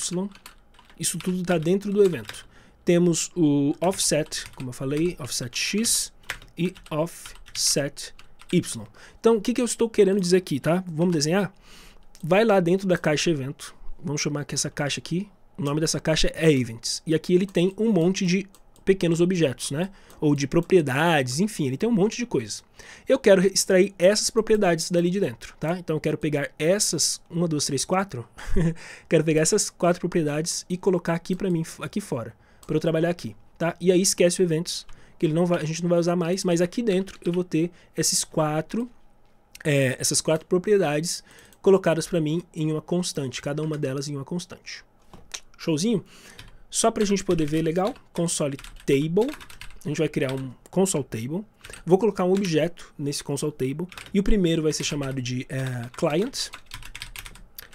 isso tudo está dentro do evento. Temos o offset, como eu falei, offset x, e offset y. Então, o que, que eu estou querendo dizer aqui, tá? Vamos desenhar? Vai lá dentro da caixa evento. Vamos chamar aqui essa caixa aqui. O nome dessa caixa é events. E aqui ele tem um monte de pequenos objetos, né? Ou de propriedades, enfim, ele tem um monte de coisas. Eu quero extrair essas propriedades dali de dentro, tá? Então eu quero pegar essas, uma, duas, três, quatro. quero pegar essas quatro propriedades e colocar aqui para mim, aqui fora, para eu trabalhar aqui, tá? E aí esquece o eventos que ele não vai, a gente não vai usar mais, mas aqui dentro eu vou ter esses quatro, é, essas quatro propriedades colocadas para mim em uma constante, cada uma delas em uma constante. Showzinho? Só para a gente poder ver legal, console table, a gente vai criar um console table, vou colocar um objeto nesse console table, e o primeiro vai ser chamado de é, client,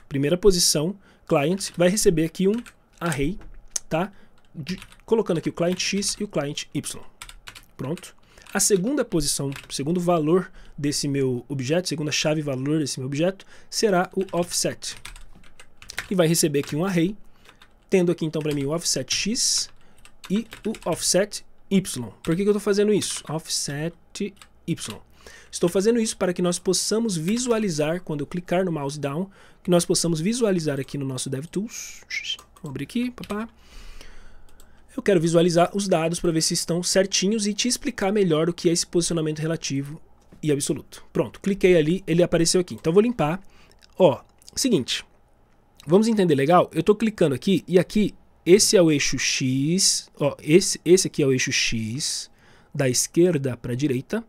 primeira posição, client, vai receber aqui um array, tá? De, colocando aqui o client x e o client y. Pronto. A segunda posição, segundo valor desse meu objeto, segunda chave valor desse meu objeto, será o offset. E vai receber aqui um array, tendo aqui então para mim o offset x e o offset y. Por que, que eu estou fazendo isso? Offset y. Estou fazendo isso para que nós possamos visualizar, quando eu clicar no mouse down, que nós possamos visualizar aqui no nosso DevTools. Vou abrir aqui, papá eu quero visualizar os dados para ver se estão certinhos e te explicar melhor o que é esse posicionamento relativo e absoluto. Pronto, cliquei ali, ele apareceu aqui. Então eu vou limpar. Ó, seguinte, vamos entender legal? Eu estou clicando aqui e aqui esse é o eixo X, ó, esse, esse aqui é o eixo X da esquerda para a direita,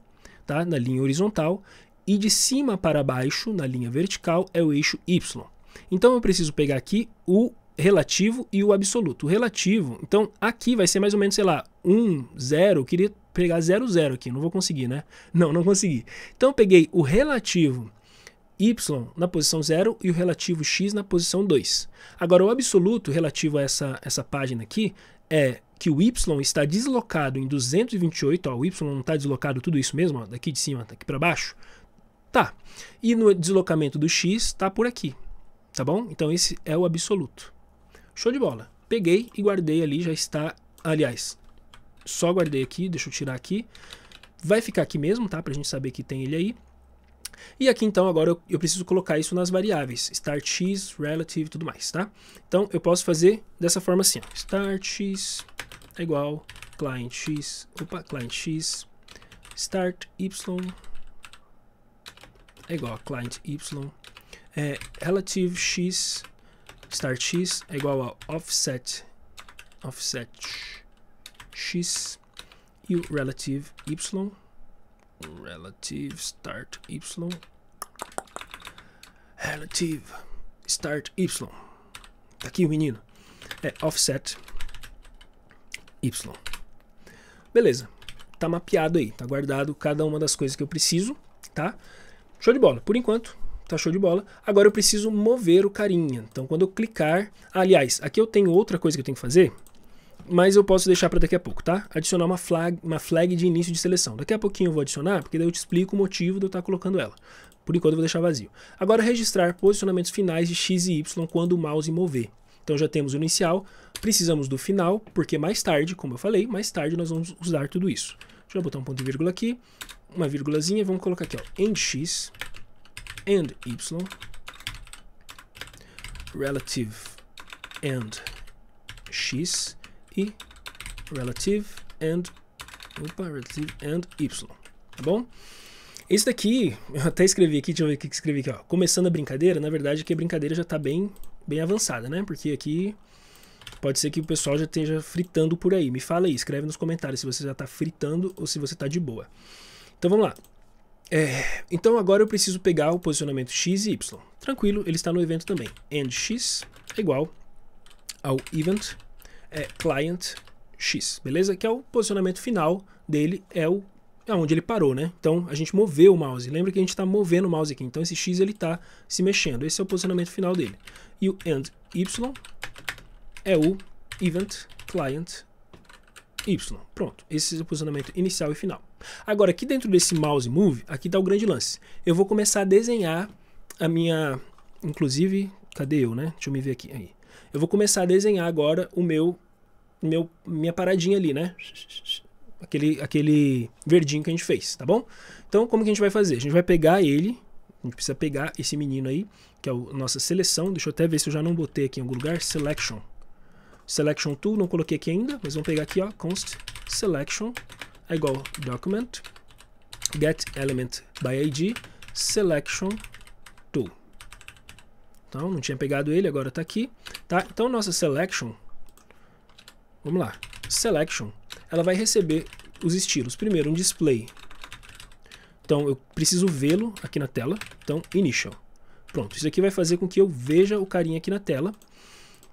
tá? na linha horizontal, e de cima para baixo, na linha vertical, é o eixo Y. Então eu preciso pegar aqui o relativo e o absoluto. O relativo, então aqui vai ser mais ou menos, sei lá, 1, 0. Eu queria pegar 0, 0 aqui, não vou conseguir, né? Não, não consegui. Então eu peguei o relativo y na posição 0 e o relativo x na posição 2. Agora o absoluto relativo a essa, essa página aqui é que o y está deslocado em 228, ó, o y não está deslocado tudo isso mesmo, ó, daqui de cima, daqui tá para baixo. Tá. E no deslocamento do x está por aqui, tá bom? Então esse é o absoluto. Show de bola. Peguei e guardei ali, já está... Aliás, só guardei aqui, deixa eu tirar aqui. Vai ficar aqui mesmo, tá? Pra gente saber que tem ele aí. E aqui então agora eu, eu preciso colocar isso nas variáveis, start x, relative e tudo mais, tá? Então eu posso fazer dessa forma assim, ó, start x é igual client x, opa, client x, start y é igual a client y, é, relative x start x é igual a offset offset x e o relative y relative start y relative start y tá aqui o menino é offset y beleza tá mapeado aí tá guardado cada uma das coisas que eu preciso tá show de bola por enquanto tá show de bola. Agora eu preciso mover o carinha. Então quando eu clicar, aliás, aqui eu tenho outra coisa que eu tenho que fazer, mas eu posso deixar para daqui a pouco, tá? Adicionar uma flag, uma flag de início de seleção. Daqui a pouquinho eu vou adicionar, porque daí eu te explico o motivo de eu estar tá colocando ela. Por enquanto eu vou deixar vazio. Agora registrar posicionamentos finais de x e y quando o mouse mover. Então já temos o inicial, precisamos do final, porque mais tarde, como eu falei, mais tarde nós vamos usar tudo isso. Deixa eu botar um ponto e vírgula aqui, uma vírgulazinha, vamos colocar aqui, ó, end x and y relative and x e relative and opa, relative and y, tá bom? Isso daqui, eu até escrevi aqui, deixa eu ver o que escrevi aqui, ó. Começando a brincadeira, na verdade que a brincadeira já tá bem, bem avançada, né? Porque aqui pode ser que o pessoal já esteja fritando por aí. Me fala aí, escreve nos comentários se você já tá fritando ou se você tá de boa. Então vamos lá. É, então agora eu preciso pegar o posicionamento x e y. Tranquilo, ele está no evento também. And x é igual ao event é, client x, beleza? Que é o posicionamento final dele, é o é onde ele parou, né? Então a gente moveu o mouse. Lembra que a gente está movendo o mouse aqui. Então esse x ele está se mexendo. Esse é o posicionamento final dele. E o end y é o event client Y. Pronto, esse é o posicionamento inicial e final. Agora, aqui dentro desse mouse move, aqui está o grande lance. Eu vou começar a desenhar a minha... Inclusive, cadê eu, né? Deixa eu me ver aqui. Aí. Eu vou começar a desenhar agora o meu, meu minha paradinha ali, né? Aquele, aquele verdinho que a gente fez, tá bom? Então, como que a gente vai fazer? A gente vai pegar ele, a gente precisa pegar esse menino aí, que é a nossa seleção. Deixa eu até ver se eu já não botei aqui em algum lugar. Selection selection tool, não coloquei aqui ainda, mas vamos pegar aqui, ó, const selection é igual document get element by id selection tool. Então, não tinha pegado ele, agora está aqui, tá? Então, nossa selection, vamos lá, selection, ela vai receber os estilos. Primeiro, um display. Então, eu preciso vê-lo aqui na tela, então, initial. Pronto, isso aqui vai fazer com que eu veja o carinha aqui na tela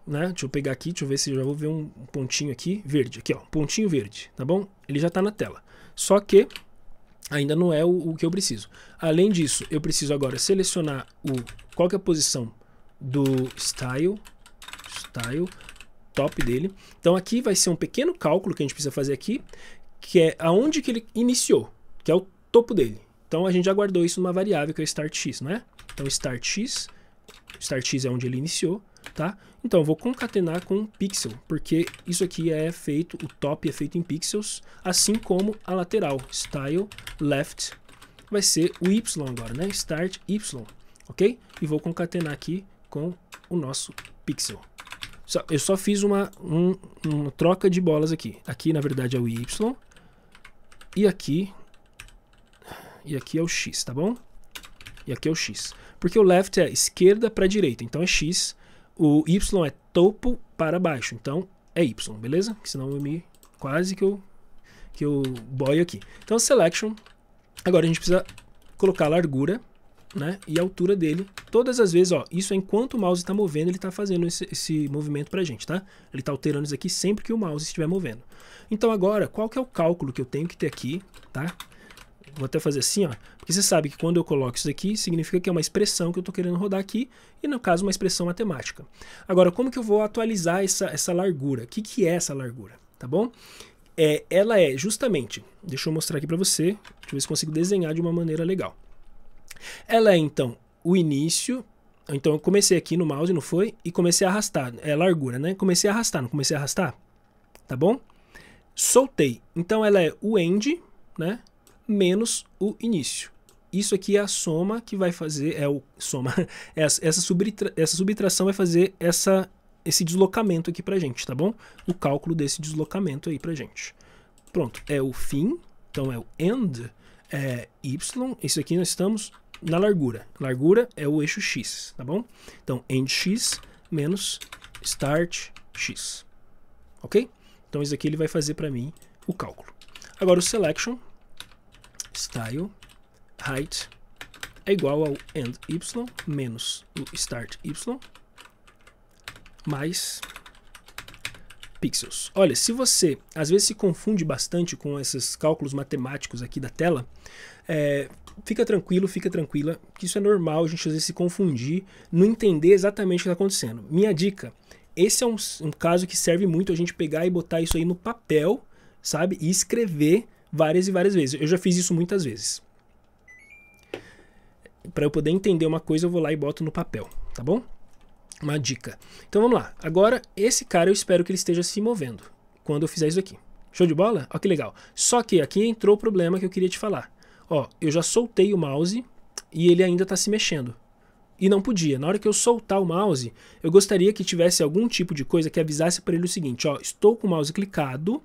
né? Deixa eu pegar aqui, deixa eu ver se eu já vou ver um pontinho aqui, verde, aqui ó, pontinho verde, tá bom? Ele já está na tela, só que ainda não é o, o, que eu preciso. Além disso, eu preciso agora selecionar o, qual é a posição do style, style, top dele. Então aqui vai ser um pequeno cálculo que a gente precisa fazer aqui, que é aonde que ele iniciou, que é o topo dele. Então a gente já guardou isso numa variável que é startx, né? Então startx, startx é onde ele iniciou, tá? Então, eu vou concatenar com pixel, porque isso aqui é feito, o top é feito em pixels, assim como a lateral, style left, vai ser o y agora, né? Start y, ok? E vou concatenar aqui com o nosso pixel. Só, eu só fiz uma, um, uma troca de bolas aqui. Aqui, na verdade, é o y, e aqui, e aqui é o x, tá bom? E aqui é o x. Porque o left é esquerda para direita, então é x, o Y é topo para baixo. Então, é Y, beleza? Senão eu me... Quase que eu, que eu boio aqui. Então, selection. Agora a gente precisa colocar a largura né, e a altura dele. Todas as vezes, ó, isso é enquanto o mouse está movendo, ele está fazendo esse, esse movimento para a gente, tá? Ele está alterando isso aqui sempre que o mouse estiver movendo. Então agora, qual que é o cálculo que eu tenho que ter aqui, tá? Vou até fazer assim, ó, porque você sabe que quando eu coloco isso aqui, significa que é uma expressão que eu estou querendo rodar aqui, e no caso uma expressão matemática. Agora, como que eu vou atualizar essa, essa largura? O que, que é essa largura? Tá bom? É, ela é justamente, deixa eu mostrar aqui para você, deixa eu ver se consigo desenhar de uma maneira legal. Ela é então o início, então eu comecei aqui no mouse, não foi? E comecei a arrastar, é largura, né? Comecei a arrastar, não comecei a arrastar? Tá bom? Soltei, então ela é o end, né? menos o início. Isso aqui é a soma que vai fazer, é o soma, essa, essa, subtra, essa subtração vai fazer essa, esse deslocamento aqui pra gente, tá bom? O cálculo desse deslocamento aí pra gente. Pronto, é o fim, então é o end, é y, isso aqui nós estamos na largura. Largura é o eixo x, tá bom? Então, end x menos start x, ok? Então isso aqui ele vai fazer para mim o cálculo. Agora o selection, style height é igual ao end y menos o start y mais pixels. Olha, se você às vezes se confunde bastante com esses cálculos matemáticos aqui da tela, é, fica tranquilo, fica tranquila, que isso é normal a gente às vezes se confundir, não entender exatamente o que está acontecendo. Minha dica, esse é um, um caso que serve muito a gente pegar e botar isso aí no papel, sabe? E escrever várias e várias vezes. Eu já fiz isso muitas vezes. Para eu poder entender uma coisa, eu vou lá e boto no papel, tá bom? Uma dica. Então vamos lá. Agora, esse cara eu espero que ele esteja se movendo quando eu fizer isso aqui. Show de bola? Olha que legal. Só que aqui entrou o problema que eu queria te falar. Ó, eu já soltei o mouse e ele ainda está se mexendo. E não podia. Na hora que eu soltar o mouse, eu gostaria que tivesse algum tipo de coisa que avisasse para ele o seguinte: ó, estou com o mouse clicado,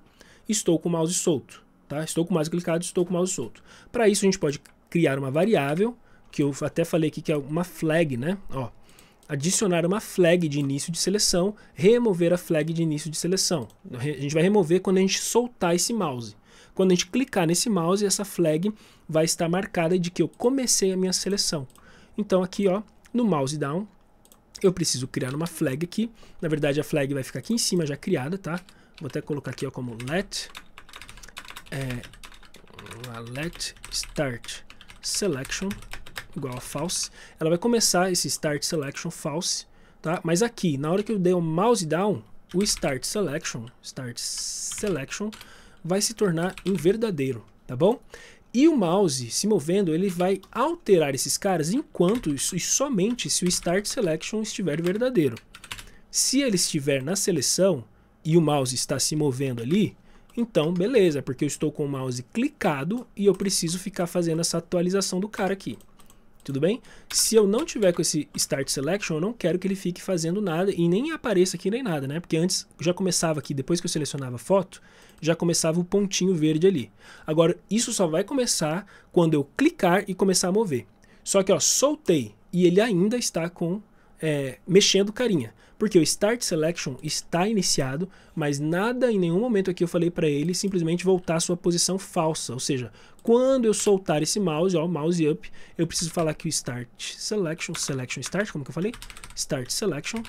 estou com o mouse solto. Tá? Estou com o mouse clicado, estou com o mouse solto. Para isso, a gente pode criar uma variável, que eu até falei aqui que é uma flag, né? Ó, adicionar uma flag de início de seleção, remover a flag de início de seleção. A gente vai remover quando a gente soltar esse mouse. Quando a gente clicar nesse mouse, essa flag vai estar marcada de que eu comecei a minha seleção. Então aqui ó, no mouse down, eu preciso criar uma flag aqui. Na verdade a flag vai ficar aqui em cima já criada, tá? Vou até colocar aqui ó, como let é let start selection igual a false. Ela vai começar esse start selection false, tá? Mas aqui, na hora que eu dei o mouse down, o start selection, start selection vai se tornar em verdadeiro, tá bom? E o mouse se movendo, ele vai alterar esses caras enquanto e somente se o start selection estiver verdadeiro. Se ele estiver na seleção e o mouse está se movendo ali, então, beleza, porque eu estou com o mouse clicado e eu preciso ficar fazendo essa atualização do cara aqui. Tudo bem? Se eu não tiver com esse Start Selection, eu não quero que ele fique fazendo nada e nem apareça aqui nem nada, né? Porque antes já começava aqui, depois que eu selecionava a foto, já começava o pontinho verde ali. Agora, isso só vai começar quando eu clicar e começar a mover. Só que, ó, soltei e ele ainda está com é, mexendo carinha. Porque o Start Selection está iniciado, mas nada em nenhum momento aqui eu falei para ele simplesmente voltar à sua posição falsa. Ou seja, quando eu soltar esse mouse, ó, mouse up, eu preciso falar que o Start Selection, Selection Start, como que eu falei? Start Selection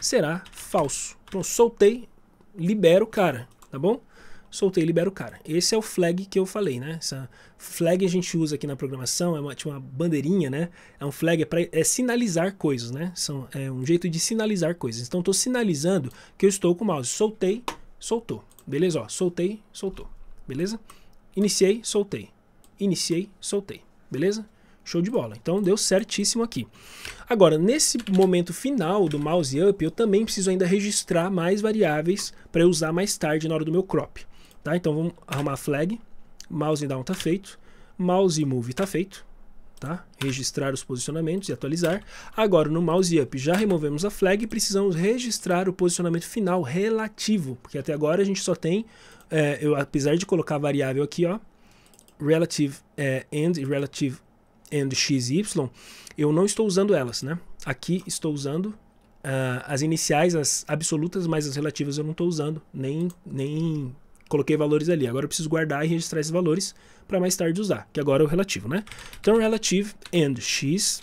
será falso. Então, soltei, libero o cara, tá bom? soltei e libero o cara. Esse é o flag que eu falei, né? Essa flag a gente usa aqui na programação, é uma, tipo uma bandeirinha, né? É um flag, é, pra, é sinalizar coisas, né? São, é um jeito de sinalizar coisas. Então estou sinalizando que eu estou com o mouse. Soltei, soltou. Beleza? Ó, soltei, soltou. Beleza? Iniciei, soltei. Iniciei, soltei. Beleza? Show de bola. Então deu certíssimo aqui. Agora, nesse momento final do mouse up, eu também preciso ainda registrar mais variáveis para usar mais tarde na hora do meu crop. Tá? Então vamos arrumar a flag, mouse down está feito, mouse move está feito, tá? registrar os posicionamentos e atualizar. Agora no mouse up já removemos a flag e precisamos registrar o posicionamento final relativo, porque até agora a gente só tem, é, eu, apesar de colocar a variável aqui, ó, relative é, and relative and y, eu não estou usando elas, né? Aqui estou usando uh, as iniciais, as absolutas, mas as relativas eu não estou usando, nem, nem Coloquei valores ali. Agora eu preciso guardar e registrar esses valores para mais tarde usar, que agora é o relativo, né? Então, relative and x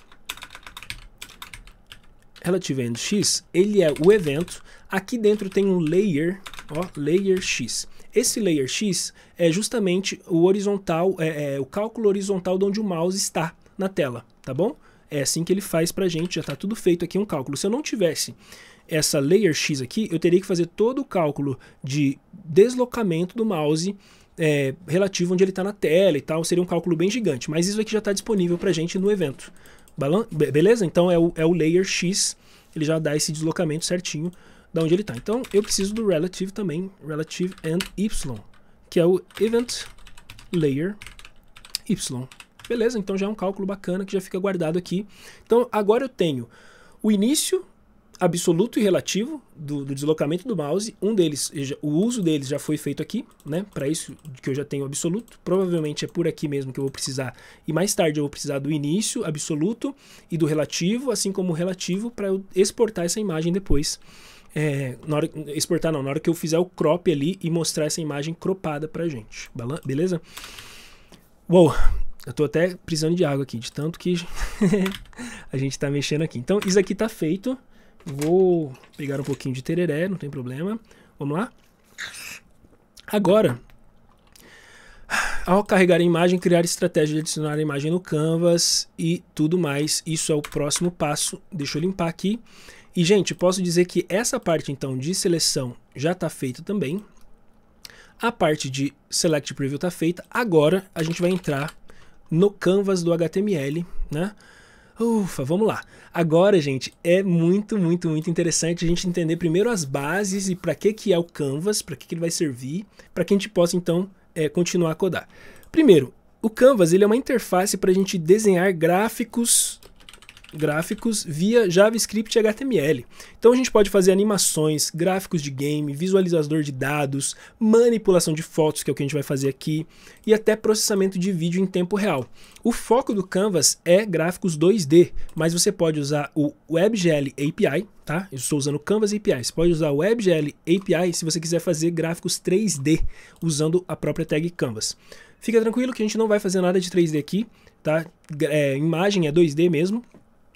relative end x, ele é o evento. Aqui dentro tem um layer, ó, layer x. Esse layer x é justamente o horizontal, é, é o cálculo horizontal de onde o mouse está na tela, tá bom? É assim que ele faz pra gente, já tá tudo feito aqui um cálculo. Se eu não tivesse essa layer X aqui, eu teria que fazer todo o cálculo de deslocamento do mouse é, relativo onde ele está na tela e tal. Seria um cálculo bem gigante, mas isso aqui já está disponível para gente no evento. Beleza? Então é o, é o layer X, ele já dá esse deslocamento certinho de onde ele está. Então eu preciso do relative também, relative and y, que é o event layer y. Beleza? Então já é um cálculo bacana que já fica guardado aqui. Então agora eu tenho o início absoluto e relativo do, do, deslocamento do mouse. Um deles, o uso deles já foi feito aqui, né? Para isso que eu já tenho absoluto. Provavelmente é por aqui mesmo que eu vou precisar. E mais tarde eu vou precisar do início absoluto e do relativo, assim como o relativo para eu exportar essa imagem depois. É, na hora, exportar não, na hora que eu fizer o crop ali e mostrar essa imagem cropada pra gente. Beleza? Uou, eu tô até precisando de água aqui, de tanto que a gente tá mexendo aqui. Então, isso aqui tá feito. Vou pegar um pouquinho de tereré, não tem problema. Vamos lá? Agora, ao carregar a imagem, criar estratégia de adicionar a imagem no canvas e tudo mais. Isso é o próximo passo. Deixa eu limpar aqui. E, gente, posso dizer que essa parte, então, de seleção já está feita também. A parte de Select Preview está feita. Agora, a gente vai entrar no canvas do HTML, né? Ufa, vamos lá. Agora, gente, é muito, muito, muito interessante a gente entender primeiro as bases e para que, que é o Canvas, para que, que ele vai servir, para que a gente possa, então, é, continuar a codar. Primeiro, o Canvas ele é uma interface para a gente desenhar gráficos gráficos via JavaScript e HTML. Então a gente pode fazer animações, gráficos de game, visualizador de dados, manipulação de fotos, que é o que a gente vai fazer aqui, e até processamento de vídeo em tempo real. O foco do Canvas é gráficos 2D, mas você pode usar o WebGL API, tá? Eu estou usando o Canvas API. Você pode usar o WebGL API se você quiser fazer gráficos 3D usando a própria tag Canvas. Fica tranquilo que a gente não vai fazer nada de 3D aqui, tá? É, imagem é 2D mesmo,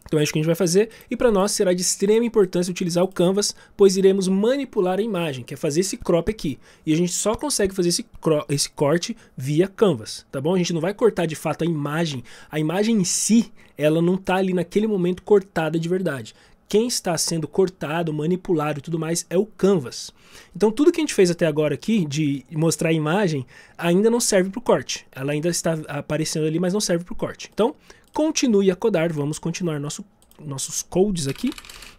então é isso que a gente vai fazer e para nós será de extrema importância utilizar o Canvas, pois iremos manipular a imagem, que é fazer esse crop aqui. E a gente só consegue fazer esse, esse corte via Canvas, tá bom? A gente não vai cortar de fato a imagem. A imagem em si, ela não está ali naquele momento cortada de verdade quem está sendo cortado, manipulado e tudo mais é o canvas. Então tudo que a gente fez até agora aqui de mostrar a imagem ainda não serve para o corte. Ela ainda está aparecendo ali, mas não serve para o corte. Então continue a codar, vamos continuar nosso, nossos codes aqui,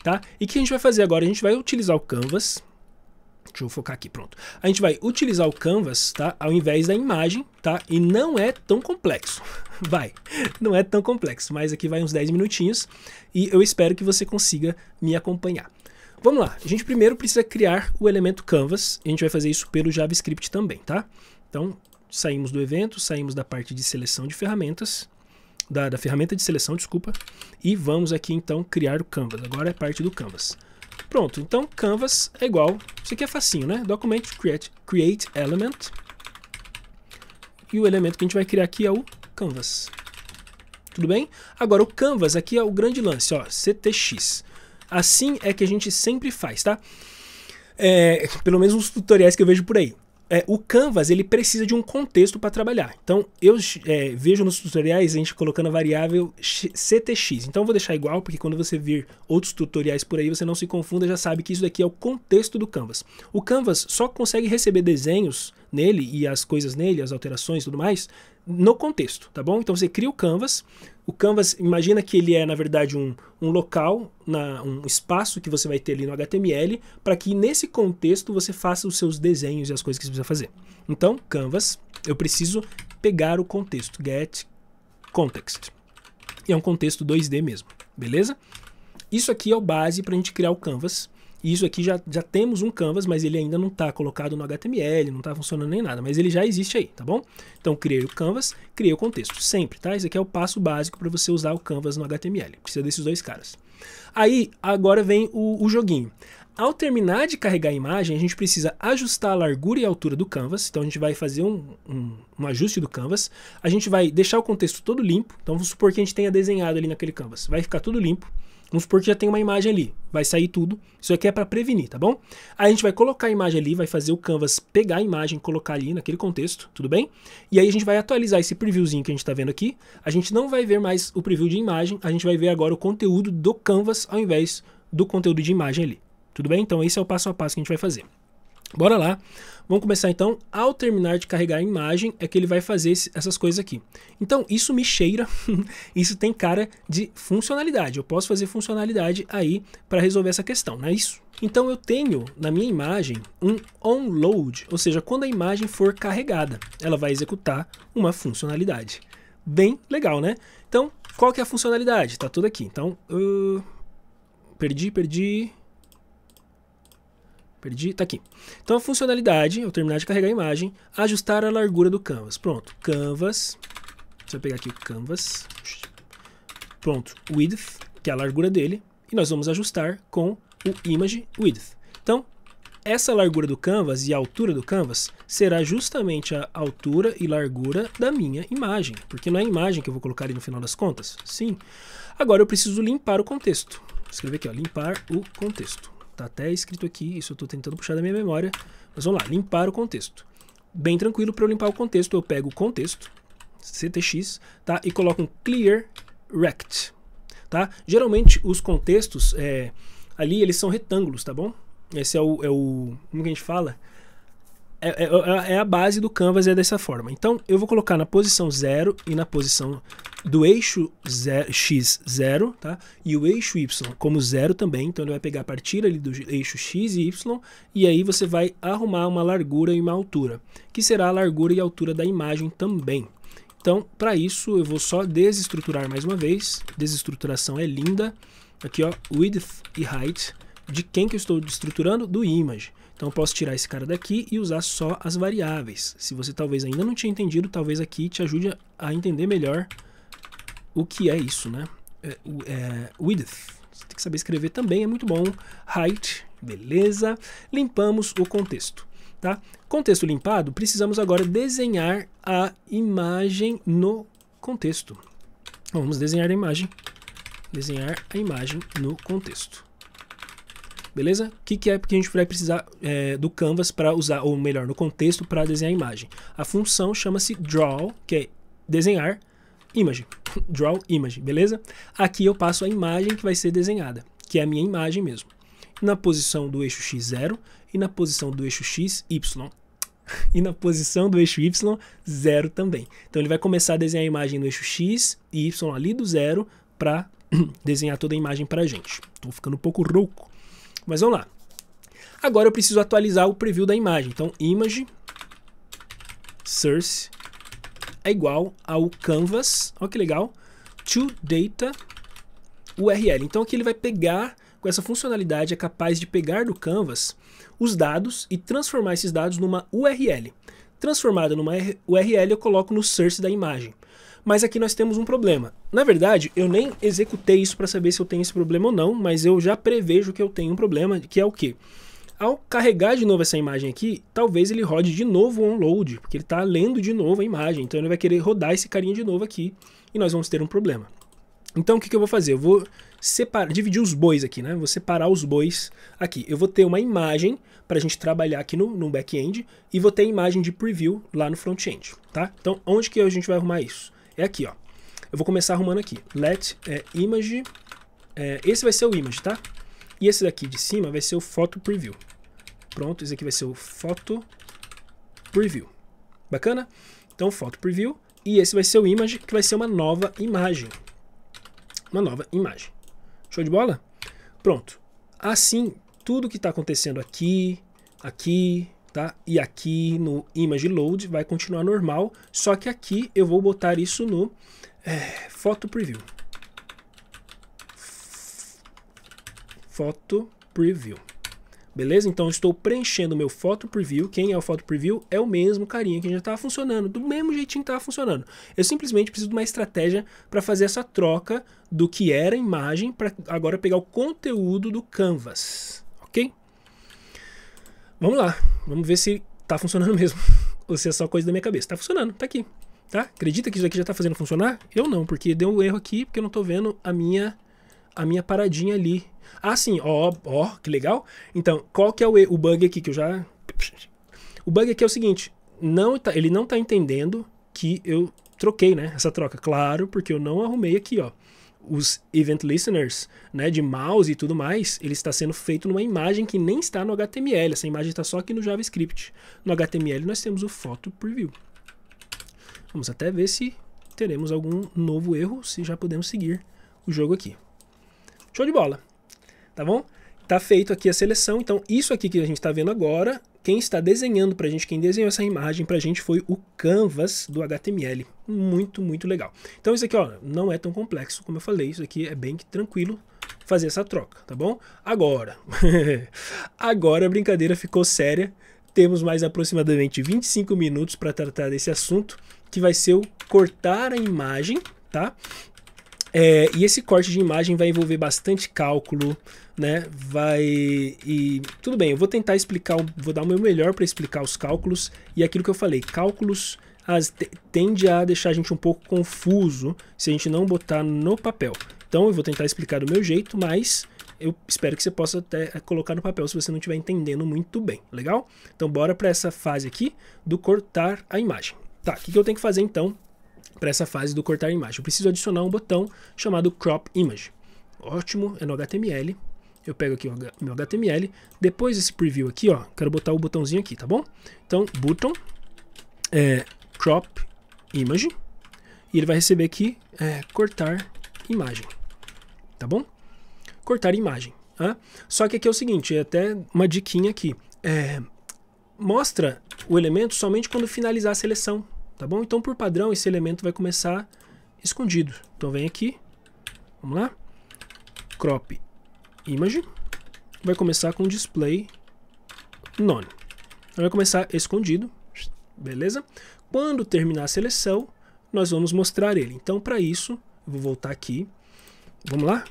tá? E o que a gente vai fazer agora? A gente vai utilizar o canvas, Deixa eu focar aqui, pronto. A gente vai utilizar o canvas, tá? Ao invés da imagem, tá? E não é tão complexo. Vai, não é tão complexo, mas aqui vai uns 10 minutinhos e eu espero que você consiga me acompanhar. Vamos lá, a gente primeiro precisa criar o elemento canvas, a gente vai fazer isso pelo JavaScript também, tá? Então, saímos do evento, saímos da parte de seleção de ferramentas, da, da ferramenta de seleção, desculpa, e vamos aqui então criar o canvas. Agora é parte do canvas. Pronto, então canvas é igual, isso aqui é facinho, né? Document create, create element. E o elemento que a gente vai criar aqui é o canvas. Tudo bem? Agora o canvas aqui é o grande lance, ó, CTX. Assim é que a gente sempre faz, tá? É, pelo menos os tutoriais que eu vejo por aí é, o Canvas ele precisa de um contexto para trabalhar. Então eu é, vejo nos tutoriais a gente colocando a variável CTX. Então eu vou deixar igual, porque quando você vir outros tutoriais por aí, você não se confunda, já sabe que isso daqui é o contexto do Canvas. O Canvas só consegue receber desenhos nele e as coisas nele, as alterações e tudo mais, no contexto, tá bom? Então você cria o canvas. O canvas, imagina que ele é, na verdade, um, um local, na, um espaço que você vai ter ali no HTML, para que nesse contexto você faça os seus desenhos e as coisas que você precisa fazer. Então, canvas, eu preciso pegar o contexto, get context. E é um contexto 2D mesmo, beleza? Isso aqui é o base para a gente criar o canvas. Isso aqui já, já temos um canvas, mas ele ainda não está colocado no HTML, não está funcionando nem nada, mas ele já existe aí, tá bom? Então criei o canvas, criei o contexto, sempre, tá? Isso aqui é o passo básico para você usar o canvas no HTML, precisa desses dois caras. Aí, agora vem o, o joguinho. Ao terminar de carregar a imagem, a gente precisa ajustar a largura e a altura do canvas. Então a gente vai fazer um, um, um, ajuste do canvas. A gente vai deixar o contexto todo limpo. Então vamos supor que a gente tenha desenhado ali naquele canvas. Vai ficar tudo limpo. Vamos supor que já tem uma imagem ali, vai sair tudo. Isso aqui é para prevenir, tá bom? Aí a gente vai colocar a imagem ali, vai fazer o Canvas pegar a imagem, colocar ali naquele contexto, tudo bem? E aí a gente vai atualizar esse previewzinho que a gente está vendo aqui. A gente não vai ver mais o preview de imagem, a gente vai ver agora o conteúdo do Canvas ao invés do conteúdo de imagem ali. Tudo bem? Então esse é o passo a passo que a gente vai fazer. Bora lá. Vamos começar então. Ao terminar de carregar a imagem, é que ele vai fazer esse, essas coisas aqui. Então, isso me cheira, isso tem cara de funcionalidade. Eu posso fazer funcionalidade aí para resolver essa questão, não é isso? Então, eu tenho na minha imagem um onload, ou seja, quando a imagem for carregada, ela vai executar uma funcionalidade. Bem legal, né? Então, qual que é a funcionalidade? Tá tudo aqui. Então, uh, perdi, perdi. Perdi, tá aqui. Então a funcionalidade, eu terminar de carregar a imagem, ajustar a largura do canvas. Pronto, canvas. Deixa eu pegar aqui o canvas. Pronto, width, que é a largura dele, e nós vamos ajustar com o image width. Então, essa largura do canvas e a altura do canvas será justamente a altura e largura da minha imagem, porque não é a imagem que eu vou colocar ali no final das contas. Sim. Agora eu preciso limpar o contexto. Vou escrever aqui, ó, limpar o contexto. Tá até escrito aqui, isso eu estou tentando puxar da minha memória. Mas vamos lá, limpar o contexto. Bem tranquilo, para eu limpar o contexto, eu pego o contexto, CTX, tá? E coloco um clear rect, tá? Geralmente os contextos é, ali eles são retângulos, tá bom? Esse é o, é o como que a gente fala? É, é, é, é a base do canvas é dessa forma. Então eu vou colocar na posição 0 e na posição do eixo zero, x, 0, tá? E o eixo y como zero também, então ele vai pegar a partir ali do eixo x e y, e aí você vai arrumar uma largura e uma altura, que será a largura e altura da imagem também. Então, para isso, eu vou só desestruturar mais uma vez, desestruturação é linda, aqui ó, width e height, de quem que eu estou destruturando? Do image. Então eu posso tirar esse cara daqui e usar só as variáveis. Se você talvez ainda não tinha entendido, talvez aqui te ajude a entender melhor o que é isso, né? É, é, width, você tem que saber escrever também, é muito bom. Height, beleza. Limpamos o contexto. Tá? Contexto limpado, precisamos agora desenhar a imagem no contexto. vamos desenhar a imagem. Desenhar a imagem no contexto. Beleza? O que, que é que a gente vai precisar é, do canvas para usar, ou melhor, no contexto para desenhar a imagem? A função chama-se draw, que é desenhar, image, draw image, beleza? Aqui eu passo a imagem que vai ser desenhada, que é a minha imagem mesmo, na posição do eixo x0 e na posição do eixo x, y, e na posição do eixo y, 0 também. Então ele vai começar a desenhar a imagem no eixo x e y ali do zero para desenhar toda a imagem para a gente. Estou ficando um pouco rouco, mas vamos lá. Agora eu preciso atualizar o preview da imagem, então image, source, é igual ao canvas, olha que legal, to data URL. Então aqui ele vai pegar, com essa funcionalidade, é capaz de pegar do canvas os dados e transformar esses dados numa URL. Transformada numa URL, eu coloco no source da imagem. Mas aqui nós temos um problema. Na verdade, eu nem executei isso para saber se eu tenho esse problema ou não, mas eu já prevejo que eu tenho um problema, que é o quê? ao carregar de novo essa imagem aqui, talvez ele rode de novo o onload, porque ele está lendo de novo a imagem. Então ele vai querer rodar esse carinha de novo aqui e nós vamos ter um problema. Então o que, que eu vou fazer? Eu vou separar, dividir os bois aqui, né? Vou separar os bois aqui. Eu vou ter uma imagem para a gente trabalhar aqui no, no back-end e vou ter a imagem de preview lá no front-end, tá? Então onde que a gente vai arrumar isso? É aqui, ó. Eu vou começar arrumando aqui. Let é, image. É, esse vai ser o image, tá? E esse daqui de cima vai ser o Photo Preview. Pronto, esse aqui vai ser o Photo Preview. Bacana? Então, Photo Preview. E esse vai ser o Image, que vai ser uma nova imagem. Uma nova imagem. Show de bola? Pronto. Assim, tudo que está acontecendo aqui, aqui, tá? E aqui no Image Load vai continuar normal, só que aqui eu vou botar isso no é, Photo Preview. Foto Preview. Beleza? Então estou preenchendo meu Photo Preview. Quem é o Photo Preview é o mesmo carinha que já estava funcionando, do mesmo jeitinho que estava funcionando. Eu simplesmente preciso de uma estratégia para fazer essa troca do que era a imagem para agora pegar o conteúdo do canvas, ok? Vamos lá, vamos ver se está funcionando mesmo ou se é só coisa da minha cabeça. Está funcionando, está aqui, tá? Acredita que isso aqui já está fazendo funcionar? Eu não, porque deu um erro aqui porque eu não estou vendo a minha a minha paradinha ali. Ah, sim, ó, ó, que legal. Então, qual que é o, o bug aqui que eu já... O bug aqui é o seguinte, não tá, ele não está entendendo que eu troquei, né, essa troca. Claro, porque eu não arrumei aqui, ó. Os event listeners, né, de mouse e tudo mais, ele está sendo feito numa imagem que nem está no HTML. Essa imagem está só aqui no JavaScript. No HTML nós temos o photo preview. Vamos até ver se teremos algum novo erro, se já podemos seguir o jogo aqui. Show de bola. Tá bom? Tá feito aqui a seleção. Então, isso aqui que a gente está vendo agora, quem está desenhando para a gente, quem desenhou essa imagem para a gente foi o Canvas do HTML. Muito, muito legal. Então, isso aqui ó, não é tão complexo como eu falei. Isso aqui é bem tranquilo fazer essa troca, tá bom? Agora, agora a brincadeira ficou séria. Temos mais aproximadamente 25 minutos para tratar desse assunto, que vai ser o cortar a imagem, tá? É, e esse corte de imagem vai envolver bastante cálculo, né? Vai e tudo bem, eu vou tentar explicar, vou dar o meu melhor para explicar os cálculos e aquilo que eu falei, cálculos as, tende a deixar a gente um pouco confuso se a gente não botar no papel. Então eu vou tentar explicar do meu jeito, mas eu espero que você possa até eh, colocar no papel se você não estiver entendendo muito bem, legal? Então bora para essa fase aqui do cortar a imagem. Tá, o que, que eu tenho que fazer então para essa fase do cortar imagem. Eu preciso adicionar um botão chamado Crop Image. Ótimo, é no HTML. Eu pego aqui o meu HTML. Depois desse preview aqui, ó, quero botar o botãozinho aqui, tá bom? Então, button é, crop image e ele vai receber aqui é, cortar imagem, tá bom? Cortar imagem. Tá? Só que aqui é o seguinte, é até uma diquinha aqui. É, mostra o elemento somente quando finalizar a seleção, tá bom? Então, por padrão, esse elemento vai começar escondido. Então, vem aqui, vamos lá, crop image, vai começar com display none. vai começar escondido, beleza? Quando terminar a seleção, nós vamos mostrar ele. Então, para isso, vou voltar aqui, vamos lá,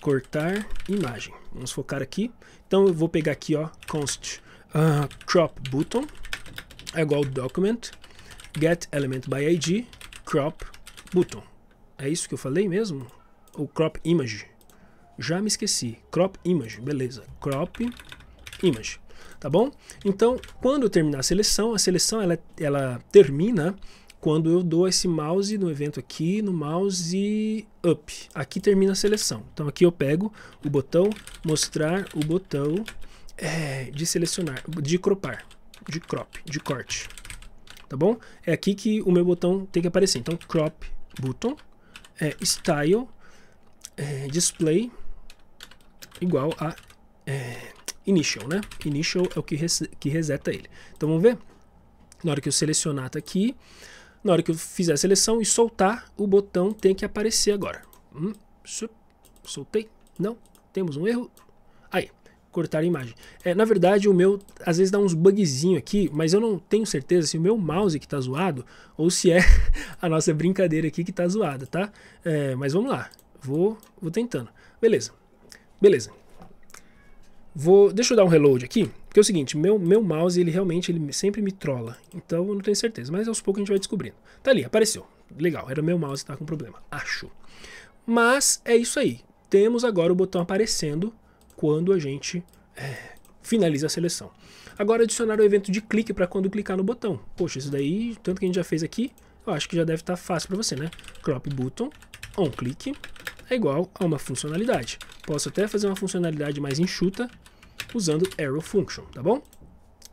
cortar imagem. Vamos focar aqui. Então, eu vou pegar aqui, ó, const uh, crop button é igual document, get element by id crop button. É isso que eu falei mesmo? Ou crop image? Já me esqueci. Crop image, beleza. Crop image, tá bom? Então, quando eu terminar a seleção, a seleção ela, ela termina quando eu dou esse mouse no evento aqui, no mouse up. Aqui termina a seleção. Então aqui eu pego o botão mostrar, o botão é, de selecionar, de cropar, de crop, de corte tá bom? É aqui que o meu botão tem que aparecer. Então, crop button, é, style, é, display, igual a é, initial, né? Initial é o que, res que reseta ele. Então, vamos ver? Na hora que eu selecionar tá aqui, na hora que eu fizer a seleção e soltar, o botão tem que aparecer agora. Hum, soltei, não, temos um erro. Aí, cortar a imagem. É, na verdade, o meu às vezes dá uns bugzinho aqui, mas eu não tenho certeza se o meu mouse que tá zoado ou se é a nossa brincadeira aqui que tá zoada, tá? É, mas vamos lá, vou, vou tentando. Beleza, beleza. Vou, deixa eu dar um reload aqui, porque é o seguinte, meu, meu mouse ele realmente ele sempre me trola, então eu não tenho certeza, mas aos poucos a gente vai descobrindo. Tá ali, apareceu, legal, era meu mouse que tá com problema, acho. Mas é isso aí, temos agora o botão aparecendo quando a gente é, finaliza a seleção. Agora adicionar o evento de clique para quando clicar no botão. Poxa, isso daí, tanto que a gente já fez aqui, eu acho que já deve estar tá fácil para você, né? Crop button, on click, é igual a uma funcionalidade. Posso até fazer uma funcionalidade mais enxuta usando arrow function, tá bom?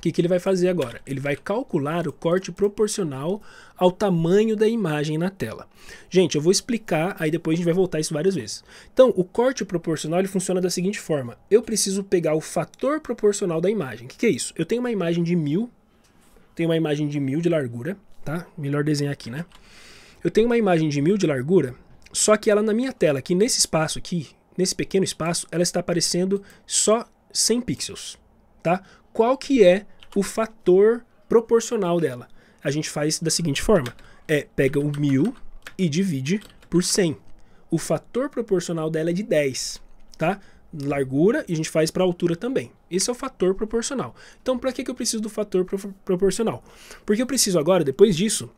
que, que ele vai fazer agora? Ele vai calcular o corte proporcional ao tamanho da imagem na tela. Gente, eu vou explicar, aí depois a gente vai voltar isso várias vezes. Então, o corte proporcional ele funciona da seguinte forma. Eu preciso pegar o fator proporcional da imagem. O que, que é isso? Eu tenho uma imagem de mil, tenho uma imagem de mil de largura, tá? Melhor desenhar aqui, né? Eu tenho uma imagem de mil de largura, só que ela na minha tela, aqui nesse espaço aqui, nesse pequeno espaço, ela está aparecendo só 100 pixels, tá? Qual que é o fator proporcional dela. A gente faz da seguinte forma: é pega o mil e divide por 100. O fator proporcional dela é de 10, tá? Largura e a gente faz para altura também. Esse é o fator proporcional. Então, para que, que eu preciso do fator pro proporcional? Porque eu preciso agora, depois disso,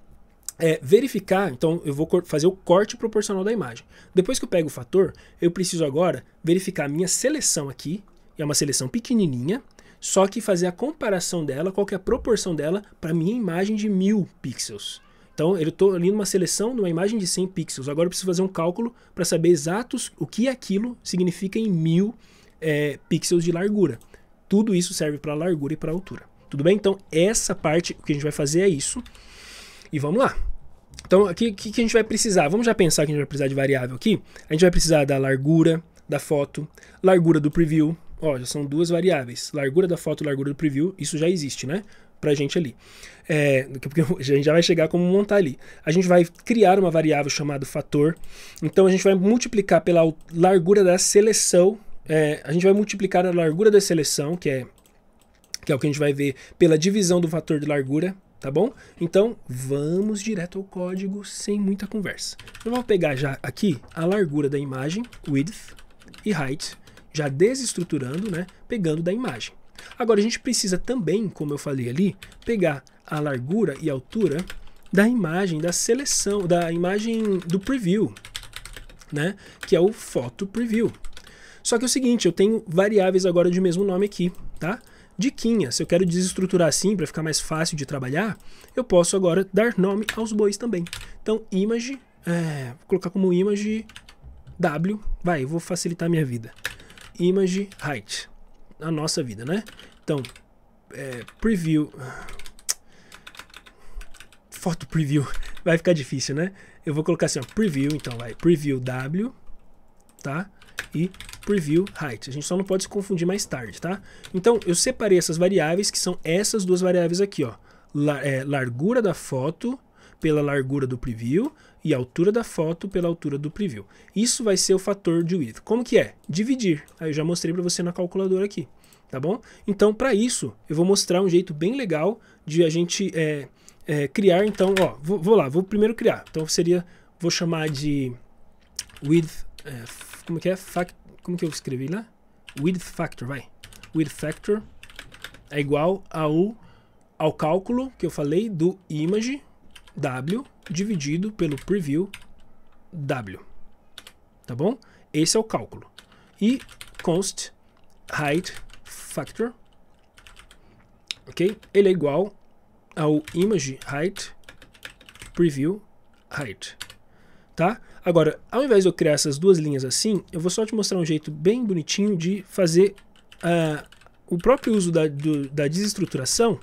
é, verificar, então eu vou fazer o corte proporcional da imagem. Depois que eu pego o fator, eu preciso agora verificar a minha seleção aqui, é uma seleção pequenininha, só que fazer a comparação dela, qual que é a proporção dela para minha imagem de mil pixels. Então, eu estou ali numa seleção de uma imagem de 100 pixels. Agora eu preciso fazer um cálculo para saber exatos o que aquilo significa em mil é, pixels de largura. Tudo isso serve para largura e para altura. Tudo bem? Então, essa parte, o que a gente vai fazer é isso. E vamos lá. Então, o que, que a gente vai precisar? Vamos já pensar que a gente vai precisar de variável aqui. A gente vai precisar da largura da foto, largura do preview, Ó, já são duas variáveis. Largura da foto e largura do preview, isso já existe, né? Pra gente ali. É, porque a gente já vai chegar como montar ali. A gente vai criar uma variável chamada fator. Então a gente vai multiplicar pela largura da seleção. É, a gente vai multiplicar a largura da seleção, que é, que é o que a gente vai ver pela divisão do fator de largura, tá bom? Então, vamos direto ao código sem muita conversa. Eu vou pegar já aqui a largura da imagem, width e height, já desestruturando, né, pegando da imagem. Agora a gente precisa também, como eu falei ali, pegar a largura e altura da imagem da seleção, da imagem do preview, né, que é o photo preview. Só que é o seguinte, eu tenho variáveis agora de mesmo nome aqui, tá? Diquinha, se eu quero desestruturar assim para ficar mais fácil de trabalhar, eu posso agora dar nome aos bois também. Então, image, é, vou colocar como image W, vai, eu vou facilitar a minha vida image height na nossa vida, né? Então, é, preview, foto preview, vai ficar difícil, né? Eu vou colocar assim, ó, preview, então vai preview W, tá? E preview height. A gente só não pode se confundir mais tarde, tá? Então, eu separei essas variáveis, que são essas duas variáveis aqui, ó. La é, largura da foto pela largura do preview e a altura da foto pela altura do preview. Isso vai ser o fator de width. Como que é? Dividir. Aí eu já mostrei para você na calculadora aqui, tá bom? Então, para isso, eu vou mostrar um jeito bem legal de a gente é, é, criar. Então, ó, vou, vou, lá, vou primeiro criar. Então, seria, vou chamar de width, é, como que é? Fact, como que eu escrevi lá? Width factor, vai. Width factor é igual ao, ao cálculo que eu falei do image w dividido pelo preview W. Tá bom? Esse é o cálculo. E const height factor, ok? Ele é igual ao image height preview height, tá? Agora, ao invés de eu criar essas duas linhas assim, eu vou só te mostrar um jeito bem bonitinho de fazer uh, o próprio uso da, do, da desestruturação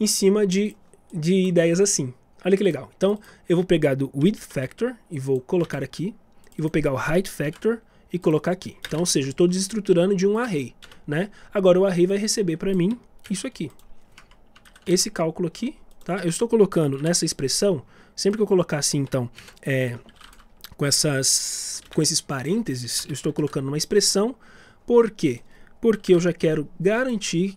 em cima de, de ideias assim. Olha que legal. Então, eu vou pegar do Width Factor e vou colocar aqui. E vou pegar o Height Factor e colocar aqui. Então, ou seja, estou desestruturando de um array. Né? Agora, o array vai receber para mim isso aqui. Esse cálculo aqui. Tá? Eu estou colocando nessa expressão, sempre que eu colocar assim, então, é, com, essas, com esses parênteses, eu estou colocando uma expressão. Por quê? Porque eu já quero garantir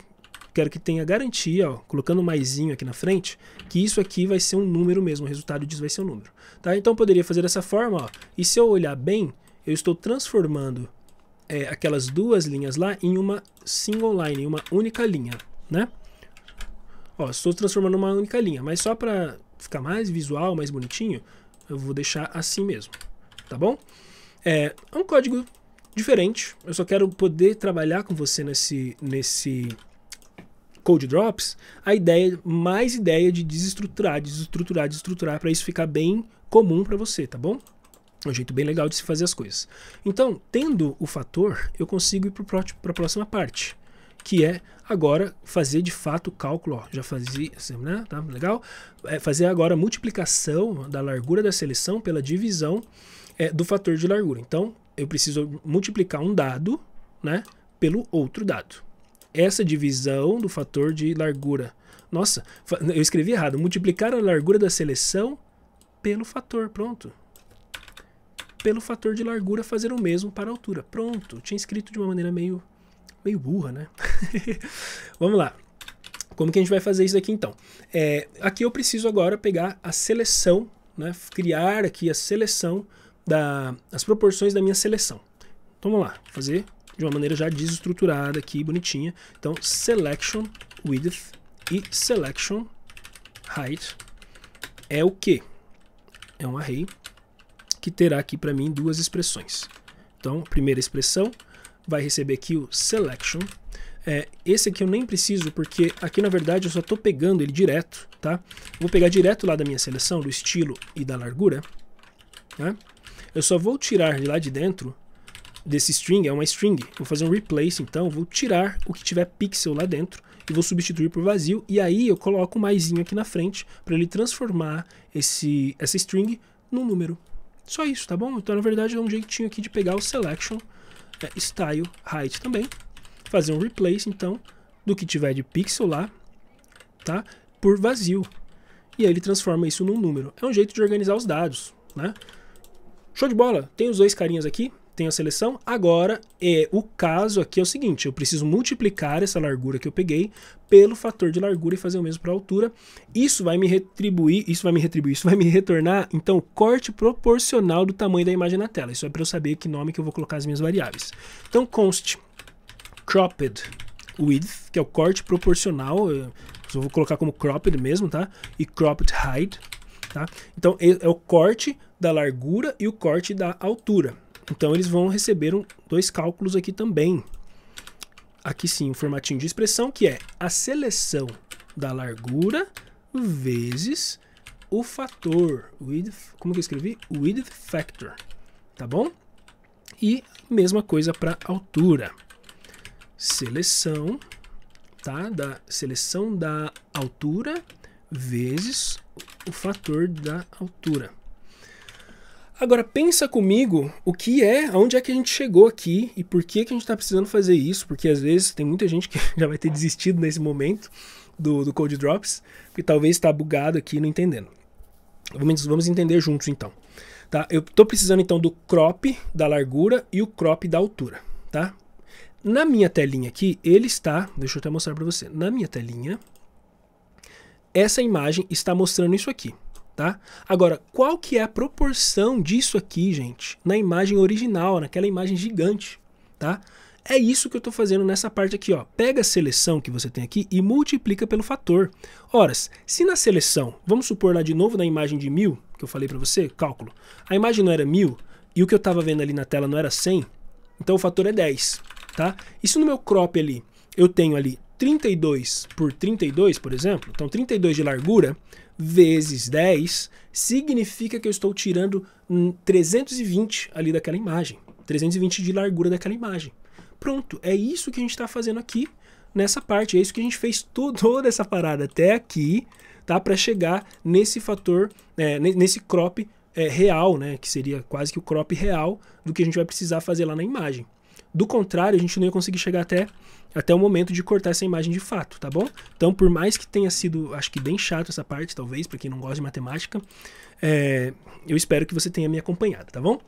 quero que tenha garantia, ó, colocando um maisinho aqui na frente, que isso aqui vai ser um número mesmo, o resultado disso vai ser um número. Tá? Então eu poderia fazer dessa forma, ó, e se eu olhar bem, eu estou transformando é, aquelas duas linhas lá em uma single line, em uma única linha, né? Ó, estou transformando uma única linha, mas só para ficar mais visual, mais bonitinho, eu vou deixar assim mesmo, tá bom? É, é um código diferente, eu só quero poder trabalhar com você nesse, nesse Code Drops, a ideia, mais ideia de desestruturar, desestruturar, desestruturar, para isso ficar bem comum para você, tá bom? É um jeito bem legal de se fazer as coisas. Então, tendo o fator, eu consigo ir para a próxima parte, que é agora fazer de fato o cálculo. Ó, já fazia, assim, né? Tá legal? É fazer agora a multiplicação da largura da seleção pela divisão é, do fator de largura. Então, eu preciso multiplicar um dado né, pelo outro dado essa divisão do fator de largura. Nossa, eu escrevi errado. Multiplicar a largura da seleção pelo fator, pronto. Pelo fator de largura fazer o mesmo para a altura. Pronto, tinha escrito de uma maneira meio, meio burra, né? Vamos lá. Como que a gente vai fazer isso aqui então? É, aqui eu preciso agora pegar a seleção, né? criar aqui a seleção, da, as proporções da minha seleção. Então vamos lá, fazer de uma maneira já desestruturada aqui, bonitinha. Então, selection width e selection height é o que? É um array que terá aqui para mim duas expressões. Então, primeira expressão vai receber aqui o selection. É, esse aqui eu nem preciso, porque aqui na verdade eu só estou pegando ele direto, tá? Vou pegar direto lá da minha seleção, do estilo e da largura. Né? Eu só vou tirar de lá de dentro desse string é uma string. Vou fazer um replace, então vou tirar o que tiver pixel lá dentro e vou substituir por vazio. E aí eu coloco um maisinho aqui na frente para ele transformar esse, essa string num número. Só isso, tá bom? Então, na verdade, é um jeitinho aqui de pegar o selection é, style height também. Fazer um replace, então, do que tiver de pixel lá, tá? Por vazio. E aí ele transforma isso num número. É um jeito de organizar os dados, né? Show de bola! Tem os dois carinhas aqui, tenho a seleção. Agora, é, o caso aqui é o seguinte, eu preciso multiplicar essa largura que eu peguei pelo fator de largura e fazer o mesmo para a altura. Isso vai me retribuir, isso vai me retribuir, isso vai me retornar, então, o corte proporcional do tamanho da imagem na tela. Isso é para eu saber que nome que eu vou colocar as minhas variáveis. Então, const cropped width, que é o corte proporcional, eu vou colocar como cropped mesmo, tá? E cropped height, tá? Então, é, é o corte da largura e o corte da altura. Então eles vão receber um, dois cálculos aqui também. Aqui sim, um formatinho de expressão que é a seleção da largura vezes o fator, width, como que eu escrevi? Width factor, tá bom? E mesma coisa para altura. Seleção, tá? Da seleção da altura vezes o fator da altura. Agora pensa comigo o que é, aonde é que a gente chegou aqui e por que, que a gente está precisando fazer isso, porque às vezes tem muita gente que já vai ter desistido nesse momento do, do Code Drops, que talvez está bugado aqui não entendendo. Vamos, vamos entender juntos então. Tá? Eu estou precisando então do crop da largura e o crop da altura. Tá? Na minha telinha aqui, ele está, deixa eu até mostrar para você, na minha telinha, essa imagem está mostrando isso aqui tá? Agora, qual que é a proporção disso aqui, gente, na imagem original, naquela imagem gigante, tá? É isso que eu estou fazendo nessa parte aqui, ó. Pega a seleção que você tem aqui e multiplica pelo fator. Ora, se na seleção, vamos supor lá de novo na imagem de mil, que eu falei para você, cálculo, a imagem não era mil e o que eu estava vendo ali na tela não era 100, então o fator é 10, tá? E se no meu crop ali eu tenho ali 32 por 32, por exemplo, então 32 de largura vezes 10 significa que eu estou tirando 320 hum, ali daquela imagem, 320 de largura daquela imagem. Pronto, é isso que a gente está fazendo aqui nessa parte, é isso que a gente fez toda essa parada até aqui, tá? Para chegar nesse fator, é, nesse crop é, real, né? Que seria quase que o crop real do que a gente vai precisar fazer lá na imagem. Do contrário, a gente não ia conseguir chegar até até o momento de cortar essa imagem de fato, tá bom? Então, por mais que tenha sido, acho que bem chato essa parte, talvez, para quem não gosta de matemática, é, eu espero que você tenha me acompanhado, tá bom?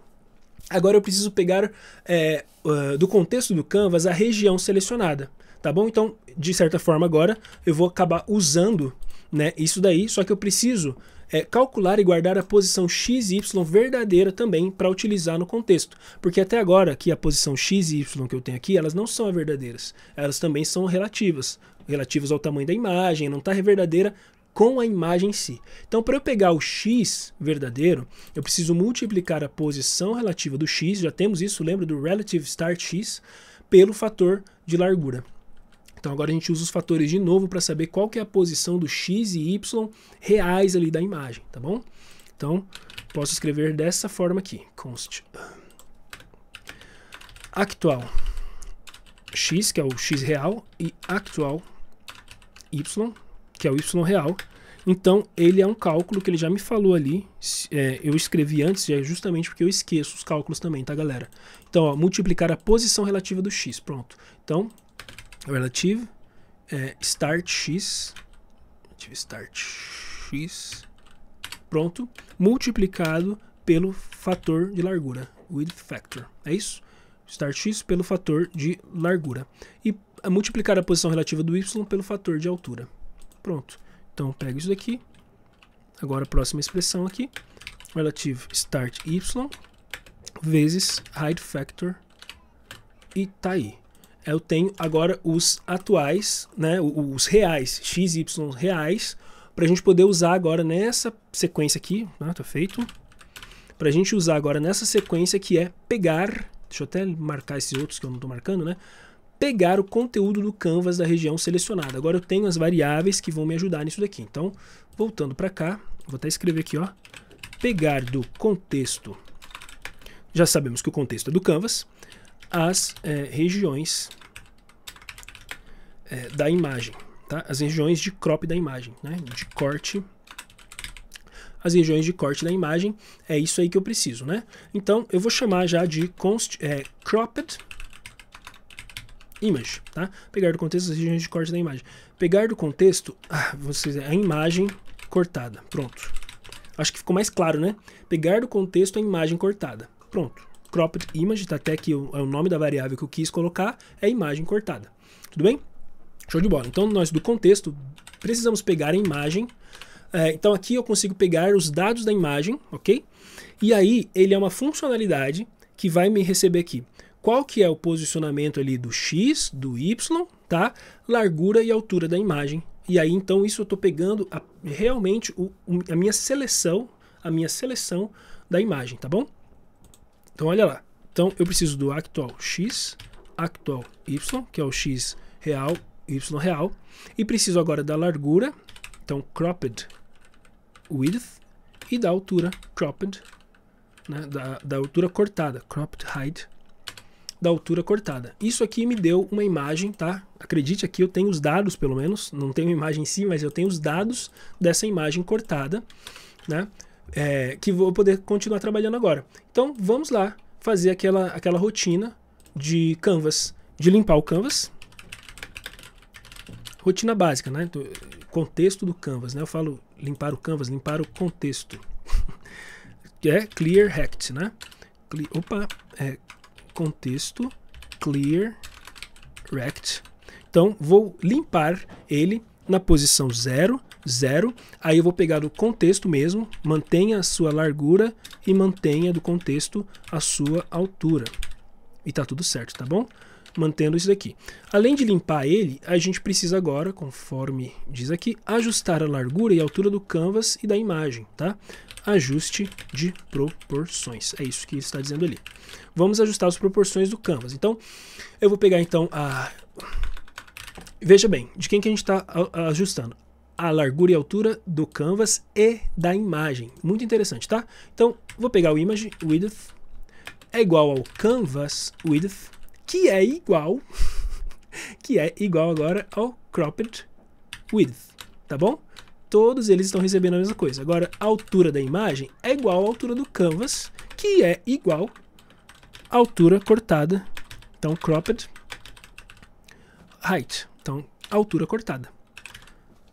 Agora eu preciso pegar é, uh, do contexto do Canvas a região selecionada, tá bom? Então, de certa forma, agora eu vou acabar usando né, isso daí, só que eu preciso é calcular e guardar a posição x e y verdadeira também para utilizar no contexto. Porque até agora aqui a posição x e y que eu tenho aqui, elas não são verdadeiras. Elas também são relativas, relativas ao tamanho da imagem, não está verdadeira com a imagem em si. Então, para eu pegar o x verdadeiro, eu preciso multiplicar a posição relativa do x, já temos isso, lembra do relative start x, pelo fator de largura. Então agora a gente usa os fatores de novo para saber qual que é a posição do x e y reais ali da imagem, tá bom? Então posso escrever dessa forma aqui, const actual x, que é o x real, e actual y, que é o y real. Então, ele é um cálculo que ele já me falou ali. É, eu escrevi antes, é justamente porque eu esqueço os cálculos também, tá, galera? Então, ó, multiplicar a posição relativa do x, pronto. Então, relative é, start x start x pronto multiplicado pelo fator de largura width factor é isso start x pelo fator de largura e é multiplicar a posição relativa do y pelo fator de altura pronto então pega isso daqui agora a próxima expressão aqui relative start y vezes height factor e tá aí eu tenho agora os atuais, né, os reais, x, y reais, para a gente poder usar agora nessa sequência aqui, né, tá feito, para a gente usar agora nessa sequência que é pegar, deixa eu até marcar esses outros que eu não estou marcando, né, pegar o conteúdo do canvas da região selecionada. Agora eu tenho as variáveis que vão me ajudar nisso daqui. Então, voltando para cá, vou até escrever aqui, ó, pegar do contexto. Já sabemos que o contexto é do canvas, as é, regiões é, da imagem, tá? As regiões de crop da imagem, né? De corte as regiões de corte da imagem. É isso aí que eu preciso, né? Então, eu vou chamar já de const, é, cropped image, tá? Pegar do contexto as regiões de corte da imagem. Pegar do contexto, ah, vocês, a imagem cortada, pronto. Acho que ficou mais claro, né? Pegar do contexto a imagem cortada, pronto cropped image, tá até que é o nome da variável que eu quis colocar, é imagem cortada. Tudo bem? Show de bola. Então, nós do contexto precisamos pegar a imagem. É, então, aqui eu consigo pegar os dados da imagem, ok? E aí, ele é uma funcionalidade que vai me receber aqui. Qual que é o posicionamento ali do X, do Y, tá? Largura e altura da imagem. E aí, então, isso eu estou pegando a, realmente o, a minha seleção, a minha seleção da imagem, tá bom? Então olha lá. Então eu preciso do actual x, actual y, que é o x real, y real, e preciso agora da largura, então cropped width, e da altura cropped, né, da, da altura cortada, cropped height, da altura cortada. Isso aqui me deu uma imagem, tá? Acredite aqui, eu tenho os dados pelo menos, não tenho a imagem em si, mas eu tenho os dados dessa imagem cortada, né? é, que vou poder continuar trabalhando agora. Então vamos lá fazer aquela, aquela rotina de canvas, de limpar o canvas. Rotina básica, né? Do contexto do canvas, né? Eu falo limpar o canvas, limpar o contexto. é clear rect, né? Cle opa, é contexto clear rect. Então vou limpar ele na posição 0 zero. Aí eu vou pegar do contexto mesmo, mantenha a sua largura e mantenha do contexto a sua altura. E tá tudo certo, tá bom? Mantendo isso daqui. Além de limpar ele, a gente precisa agora, conforme diz aqui, ajustar a largura e a altura do canvas e da imagem, tá? Ajuste de proporções. É isso que está dizendo ali. Vamos ajustar as proporções do canvas. Então, eu vou pegar então a Veja bem, de quem que a gente está ajustando? a largura e altura do canvas e da imagem. Muito interessante, tá? Então, vou pegar o image width é igual ao canvas width, que é igual que é igual agora ao cropped width, tá bom? Todos eles estão recebendo a mesma coisa. Agora, a altura da imagem é igual à altura do canvas, que é igual à altura cortada. Então, cropped height. Então, altura cortada.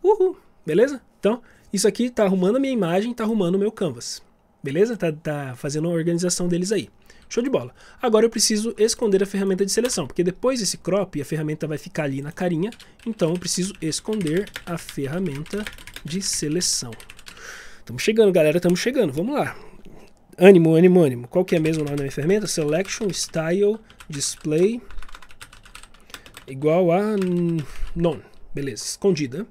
Uhul, beleza? Então, isso aqui está arrumando a minha imagem, está arrumando o meu canvas. Beleza? Tá, tá fazendo a organização deles aí. Show de bola. Agora eu preciso esconder a ferramenta de seleção, porque depois desse crop a ferramenta vai ficar ali na carinha, então eu preciso esconder a ferramenta de seleção. Estamos chegando, galera, estamos chegando. Vamos lá. Ânimo, ânimo, ânimo. Qual que é mesmo o nome da minha ferramenta? Selection Style Display igual a none. Beleza, escondida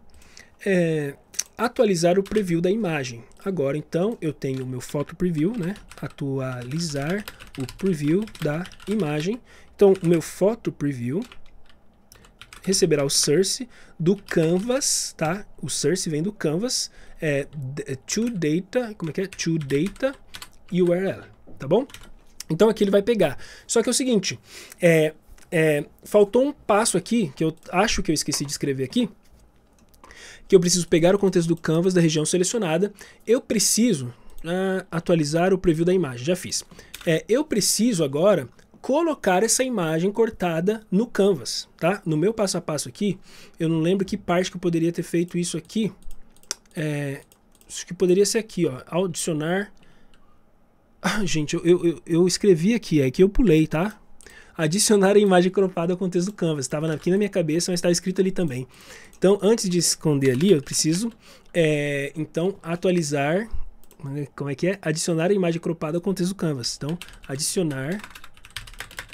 é, atualizar o preview da imagem. Agora então eu tenho o meu foto preview, né? Atualizar o preview da imagem. Então o meu foto preview receberá o source do canvas, tá? O source vem do canvas é, é to data, como é que é? To data URL, tá bom? Então aqui ele vai pegar. Só que é o seguinte, é, é, faltou um passo aqui que eu acho que eu esqueci de escrever aqui que eu preciso pegar o contexto do canvas da região selecionada, eu preciso ah, atualizar o preview da imagem, já fiz. É, eu preciso agora colocar essa imagem cortada no canvas, tá? No meu passo a passo aqui, eu não lembro que parte que eu poderia ter feito isso aqui, é, isso que poderia ser aqui, ó, adicionar... Ah, gente, eu, eu, eu escrevi aqui, é que eu pulei, tá? adicionar a imagem cropada ao contexto do canvas. Estava aqui na minha cabeça, mas estava tá escrito ali também. Então, antes de esconder ali, eu preciso, é, então, atualizar, né, como é que é? Adicionar a imagem cropada ao contexto do canvas. Então, adicionar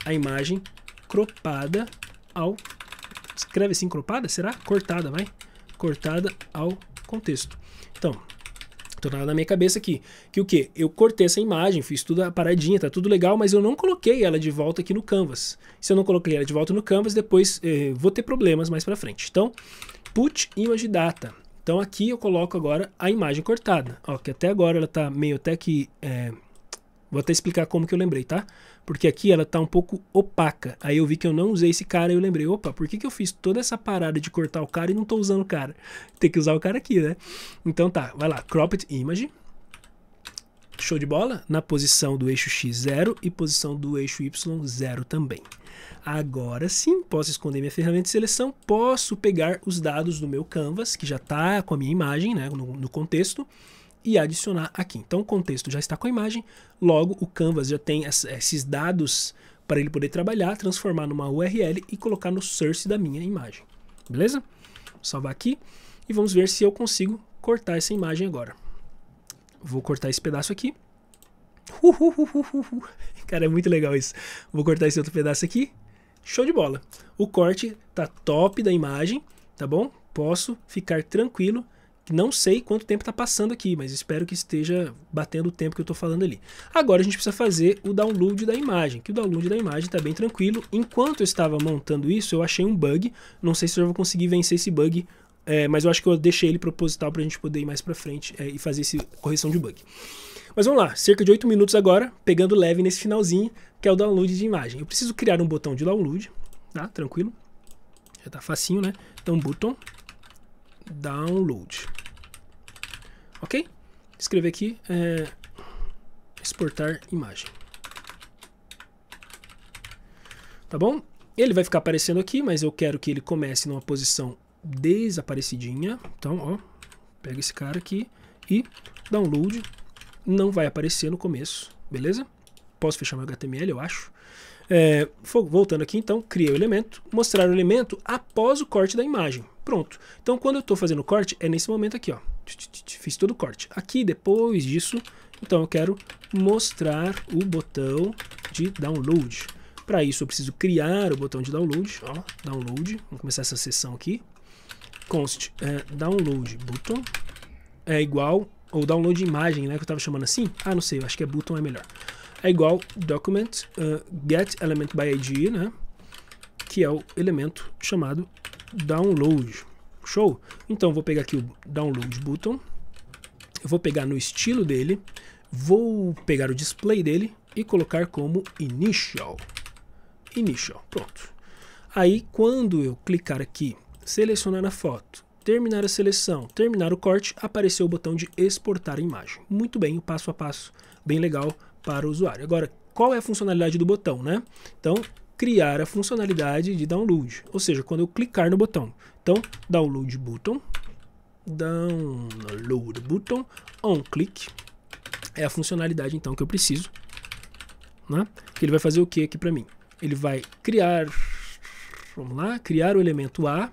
a imagem cropada ao... Escreve assim, cropada? Será? Cortada, vai. Cortada ao contexto. Então, tô na minha cabeça aqui. Que o que? Eu cortei essa imagem, fiz tudo a paradinha, tá tudo legal, mas eu não coloquei ela de volta aqui no Canvas. Se eu não coloquei ela de volta no Canvas, depois eh, vou ter problemas mais pra frente. Então, Put Image Data. Então aqui eu coloco agora a imagem cortada, ó, que até agora ela está meio até que... É, vou até explicar como que eu lembrei, tá? Porque aqui ela está um pouco opaca. Aí eu vi que eu não usei esse cara e eu lembrei, opa, por que, que eu fiz toda essa parada de cortar o cara e não estou usando o cara? Tem que usar o cara aqui, né? Então tá, vai lá, Cropped Image. Show de bola? Na posição do eixo X, 0 e posição do eixo Y, 0 também. Agora sim, posso esconder minha ferramenta de seleção, posso pegar os dados do meu canvas, que já está com a minha imagem né, no, no contexto, e adicionar aqui. Então o contexto já está com a imagem, logo o canvas já tem esses dados para ele poder trabalhar, transformar numa URL e colocar no source da minha imagem. Beleza? Vou salvar aqui e vamos ver se eu consigo cortar essa imagem agora. Vou cortar esse pedaço aqui. Cara, é muito legal isso. Vou cortar esse outro pedaço aqui. Show de bola. O corte tá top da imagem, tá bom? Posso ficar tranquilo. Não sei quanto tempo tá passando aqui, mas espero que esteja batendo o tempo que eu tô falando ali. Agora a gente precisa fazer o download da imagem, que o download da imagem tá bem tranquilo. Enquanto eu estava montando isso, eu achei um bug. Não sei se eu vou conseguir vencer esse bug é, mas eu acho que eu deixei ele proposital pra gente poder ir mais pra frente é, e fazer essa correção de bug. Mas vamos lá, cerca de 8 minutos agora, pegando leve nesse finalzinho, que é o download de imagem. Eu preciso criar um botão de download, tá? Tranquilo. Já tá facinho, né? Então, button download. Ok? Escrever aqui, é, exportar imagem. Tá bom? Ele vai ficar aparecendo aqui, mas eu quero que ele comece numa posição desaparecidinha. Então, ó, pega esse cara aqui e download. Não vai aparecer no começo, beleza? Posso fechar meu HTML, eu acho. É, voltando aqui, então, criei o elemento. Mostrar o elemento após o corte da imagem. Pronto. Então, quando eu estou fazendo o corte, é nesse momento aqui, ó. Fiz todo o corte. Aqui, depois disso, então eu quero mostrar o botão de download. Para isso, eu preciso criar o botão de download. Ó, download. Vamos começar essa sessão aqui const é, download button é igual, ou download imagem, né, que eu tava chamando assim. Ah, não sei, eu acho que é button é melhor. É igual document uh, get element by ID, né, que é o elemento chamado download. Show? Então, vou pegar aqui o download button, eu vou pegar no estilo dele, vou pegar o display dele e colocar como initial. Initial, pronto. Aí, quando eu clicar aqui selecionar a foto, terminar a seleção, terminar o corte, apareceu o botão de exportar a imagem. Muito bem, o passo a passo bem legal para o usuário. Agora, qual é a funcionalidade do botão, né? Então, criar a funcionalidade de download, ou seja, quando eu clicar no botão. Então, download button, download button, on click, é a funcionalidade então que eu preciso, né? Que ele vai fazer o que aqui para mim? Ele vai criar, vamos lá, criar o elemento A,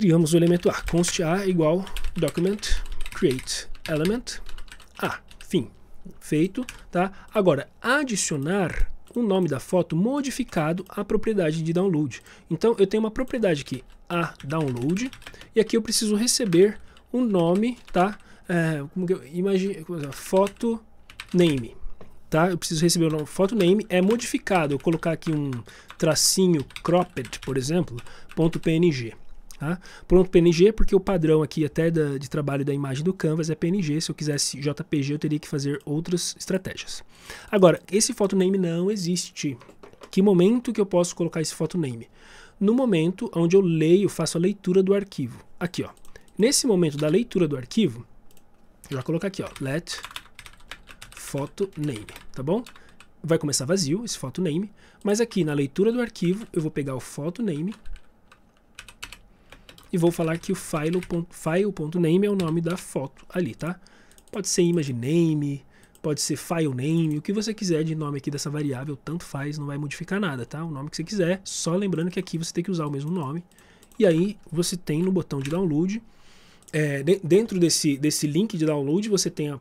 criamos o elemento A. Const A igual document create element A. Fim. Feito, tá? Agora, adicionar o nome da foto modificado à propriedade de download. Então, eu tenho uma propriedade aqui, a download, e aqui eu preciso receber um nome, tá? É, como que eu imagine foto name, tá? Eu preciso receber o nome foto name, é modificado, eu colocar aqui um tracinho cropped, por exemplo, ponto .png, Tá? Pronto PNG, porque o padrão aqui até da, de trabalho da imagem do Canvas é PNG. Se eu quisesse JPG, eu teria que fazer outras estratégias. Agora, esse photoname não existe. Que momento que eu posso colocar esse photoname? No momento onde eu leio, faço a leitura do arquivo. Aqui, ó. Nesse momento da leitura do arquivo, eu já colocar aqui, ó, let photoname, tá bom? Vai começar vazio esse photoname, mas aqui na leitura do arquivo, eu vou pegar o photoname, e vou falar que o file.name é o nome da foto ali, tá? Pode ser image name, pode ser file name, o que você quiser de nome aqui dessa variável, tanto faz, não vai modificar nada, tá? O nome que você quiser, só lembrando que aqui você tem que usar o mesmo nome. E aí você tem no botão de download, é, dentro desse, desse link de download, você tem a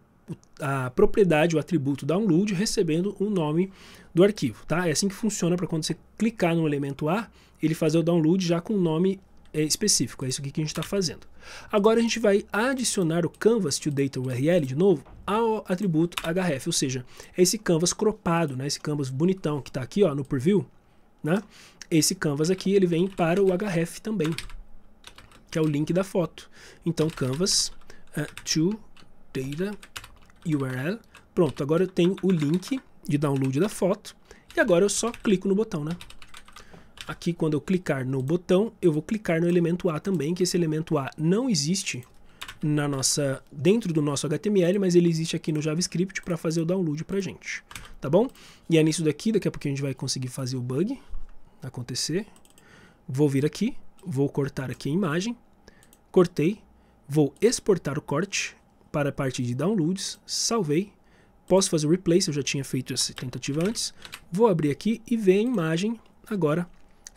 a propriedade, o atributo download, recebendo o nome do arquivo, tá? É assim que funciona para quando você clicar no elemento A, ele fazer o download já com o nome é, específico. É isso aqui que a gente está fazendo. Agora a gente vai adicionar o canvas to data URL de novo ao atributo href, ou seja, é esse canvas cropado, né? Esse canvas bonitão que está aqui, ó, no preview, né? Esse canvas aqui ele vem para o href também, que é o link da foto. Então canvas uh, to data URL. Pronto, agora eu tenho o link de download da foto e agora eu só clico no botão, né? Aqui, quando eu clicar no botão, eu vou clicar no elemento A também, que esse elemento A não existe na nossa dentro do nosso HTML, mas ele existe aqui no JavaScript para fazer o download para gente, tá bom? E é nisso daqui, daqui a pouco a gente vai conseguir fazer o bug acontecer. Vou vir aqui, vou cortar aqui a imagem, cortei, vou exportar o corte para a parte de downloads, salvei, posso fazer o replace, eu já tinha feito essa tentativa antes, vou abrir aqui e ver a imagem agora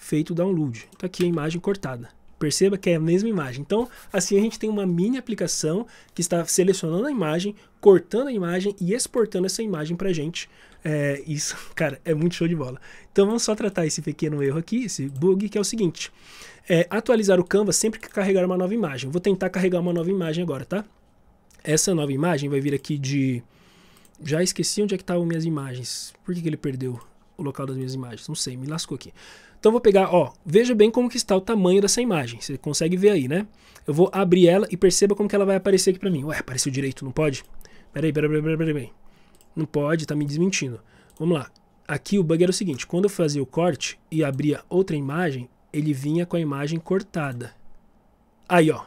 feito o download. Está aqui a imagem cortada. Perceba que é a mesma imagem. Então, assim a gente tem uma mini aplicação que está selecionando a imagem, cortando a imagem e exportando essa imagem para a gente. É, isso, cara, é muito show de bola. Então, vamos só tratar esse pequeno erro aqui, esse bug, que é o seguinte. É, atualizar o Canva sempre que carregar uma nova imagem. Vou tentar carregar uma nova imagem agora, tá? Essa nova imagem vai vir aqui de... Já esqueci onde é que estavam tá minhas imagens. Por que, que ele perdeu o local das minhas imagens? Não sei, me lascou aqui. Então vou pegar, ó, veja bem como que está o tamanho dessa imagem. Você consegue ver aí, né? Eu vou abrir ela e perceba como que ela vai aparecer aqui para mim. Ué, apareceu direito, não pode? Peraí, peraí, peraí, peraí, peraí. Não pode, tá me desmentindo. Vamos lá. Aqui o bug era o seguinte, quando eu fazia o corte e abria outra imagem, ele vinha com a imagem cortada. Aí, ó.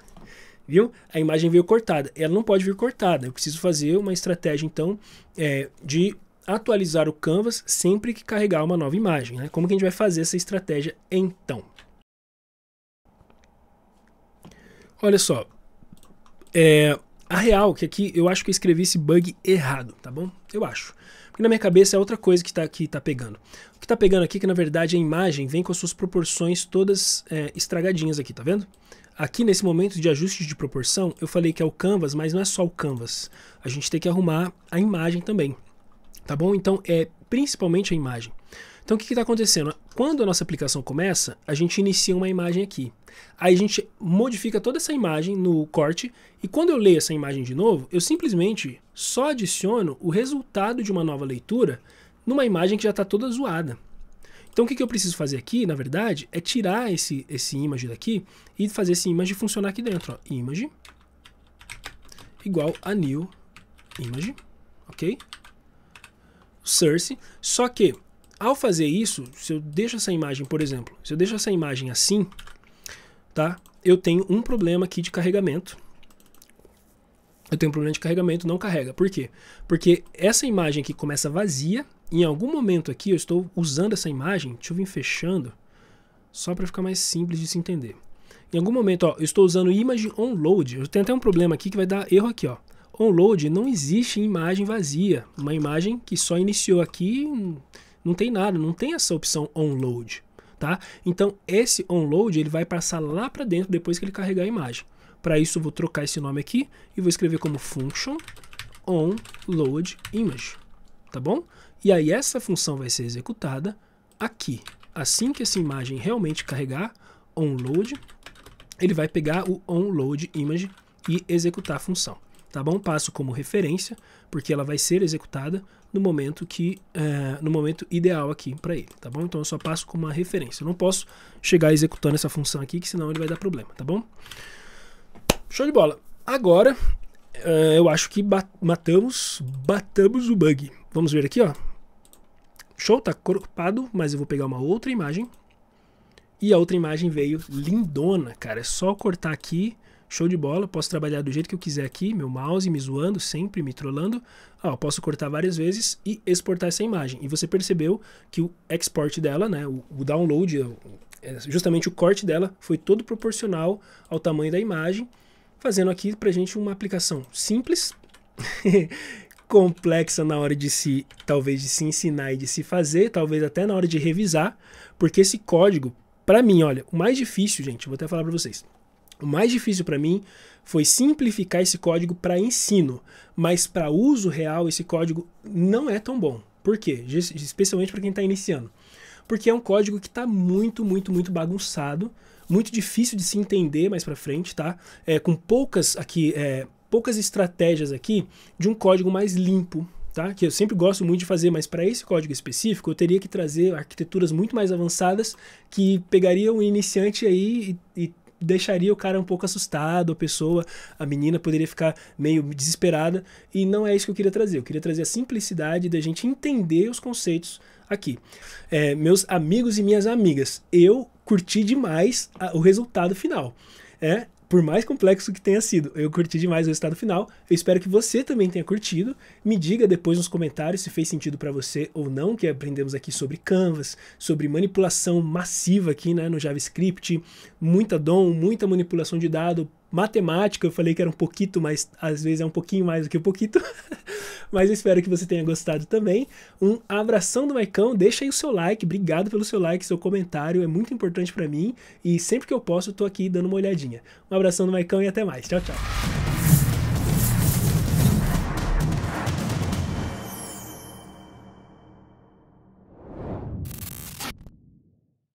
Viu? A imagem veio cortada. Ela não pode vir cortada. Eu preciso fazer uma estratégia, então, é, de atualizar o canvas sempre que carregar uma nova imagem. Né? Como que a gente vai fazer essa estratégia então? Olha só, é, a real é que aqui eu acho que eu escrevi esse bug errado, tá bom? Eu acho. Porque na minha cabeça é outra coisa que está que tá pegando. O que está pegando aqui é que na verdade a imagem vem com as suas proporções todas é, estragadinhas aqui, tá vendo? Aqui nesse momento de ajuste de proporção, eu falei que é o canvas, mas não é só o canvas. A gente tem que arrumar a imagem também tá bom? Então é principalmente a imagem. Então o que está acontecendo? Quando a nossa aplicação começa, a gente inicia uma imagem aqui. Aí a gente modifica toda essa imagem no corte e quando eu leio essa imagem de novo, eu simplesmente só adiciono o resultado de uma nova leitura numa imagem que já está toda zoada. Então o que, que, eu preciso fazer aqui, na verdade, é tirar esse, esse image daqui e fazer esse image funcionar aqui dentro. Ó. Image igual a new image, ok? Source, só que ao fazer isso, se eu deixo essa imagem, por exemplo, se eu deixo essa imagem assim, tá? Eu tenho um problema aqui de carregamento. Eu tenho um problema de carregamento, não carrega. Por quê? Porque essa imagem aqui começa vazia, em algum momento aqui eu estou usando essa imagem, deixa eu vir fechando, só para ficar mais simples de se entender. Em algum momento, ó, eu estou usando image onload, eu tenho até um problema aqui que vai dar erro aqui, ó onload não existe imagem vazia. Uma imagem que só iniciou aqui não tem nada, não tem essa opção onload. Tá? Então esse onload ele vai passar lá para dentro depois que ele carregar a imagem. Para isso eu vou trocar esse nome aqui e vou escrever como function onload image, tá bom? E aí essa função vai ser executada aqui. Assim que essa imagem realmente carregar onload, ele vai pegar o onload image e executar a função. Tá bom passo como referência, porque ela vai ser executada no momento que é, no momento ideal aqui para ele, tá bom? Então eu só passo como uma referência. Eu não posso chegar executando essa função aqui, que senão ele vai dar problema, tá bom? Show de bola. Agora é, eu acho que bat matamos batamos o bug. Vamos ver aqui, ó. Show, tá corpado, mas eu vou pegar uma outra imagem. E a outra imagem veio lindona, cara. É só cortar aqui show de bola, posso trabalhar do jeito que eu quiser aqui, meu mouse me zoando sempre, me trollando. Ah, posso cortar várias vezes e exportar essa imagem. E você percebeu que o export dela, né, o, o download, é, justamente o corte dela, foi todo proporcional ao tamanho da imagem, fazendo aqui para gente uma aplicação simples, complexa na hora de se, talvez, de se ensinar e de se fazer, talvez até na hora de revisar, porque esse código, para mim, olha, o mais difícil, gente, vou até falar para vocês, o mais difícil para mim foi simplificar esse código para ensino, mas para uso real esse código não é tão bom. Por quê? Especialmente para quem está iniciando. Porque é um código que está muito, muito, muito bagunçado, muito difícil de se entender mais para frente, tá? É, com poucas aqui, é, poucas estratégias aqui de um código mais limpo, tá? Que eu sempre gosto muito de fazer, mas para esse código específico eu teria que trazer arquiteturas muito mais avançadas que pegaria um iniciante aí e, e deixaria o cara um pouco assustado, a pessoa, a menina poderia ficar meio desesperada. E não é isso que eu queria trazer. Eu queria trazer a simplicidade da gente entender os conceitos aqui. É, meus amigos e minhas amigas, eu curti demais a, o resultado final. É, por mais complexo que tenha sido, eu curti demais o resultado final. Eu espero que você também tenha curtido. Me diga depois nos comentários se fez sentido para você ou não, que aprendemos aqui sobre canvas, sobre manipulação massiva aqui, né, no JavaScript, muita DOM, muita manipulação de dado Matemática, eu falei que era um pouquinho, mas às vezes é um pouquinho mais do que um pouquinho. mas eu espero que você tenha gostado também. Um abração do Maicão, deixa aí o seu like, obrigado pelo seu like, seu comentário, é muito importante para mim e sempre que eu posso eu tô aqui dando uma olhadinha. Um abração do Maicão e até mais. Tchau, tchau.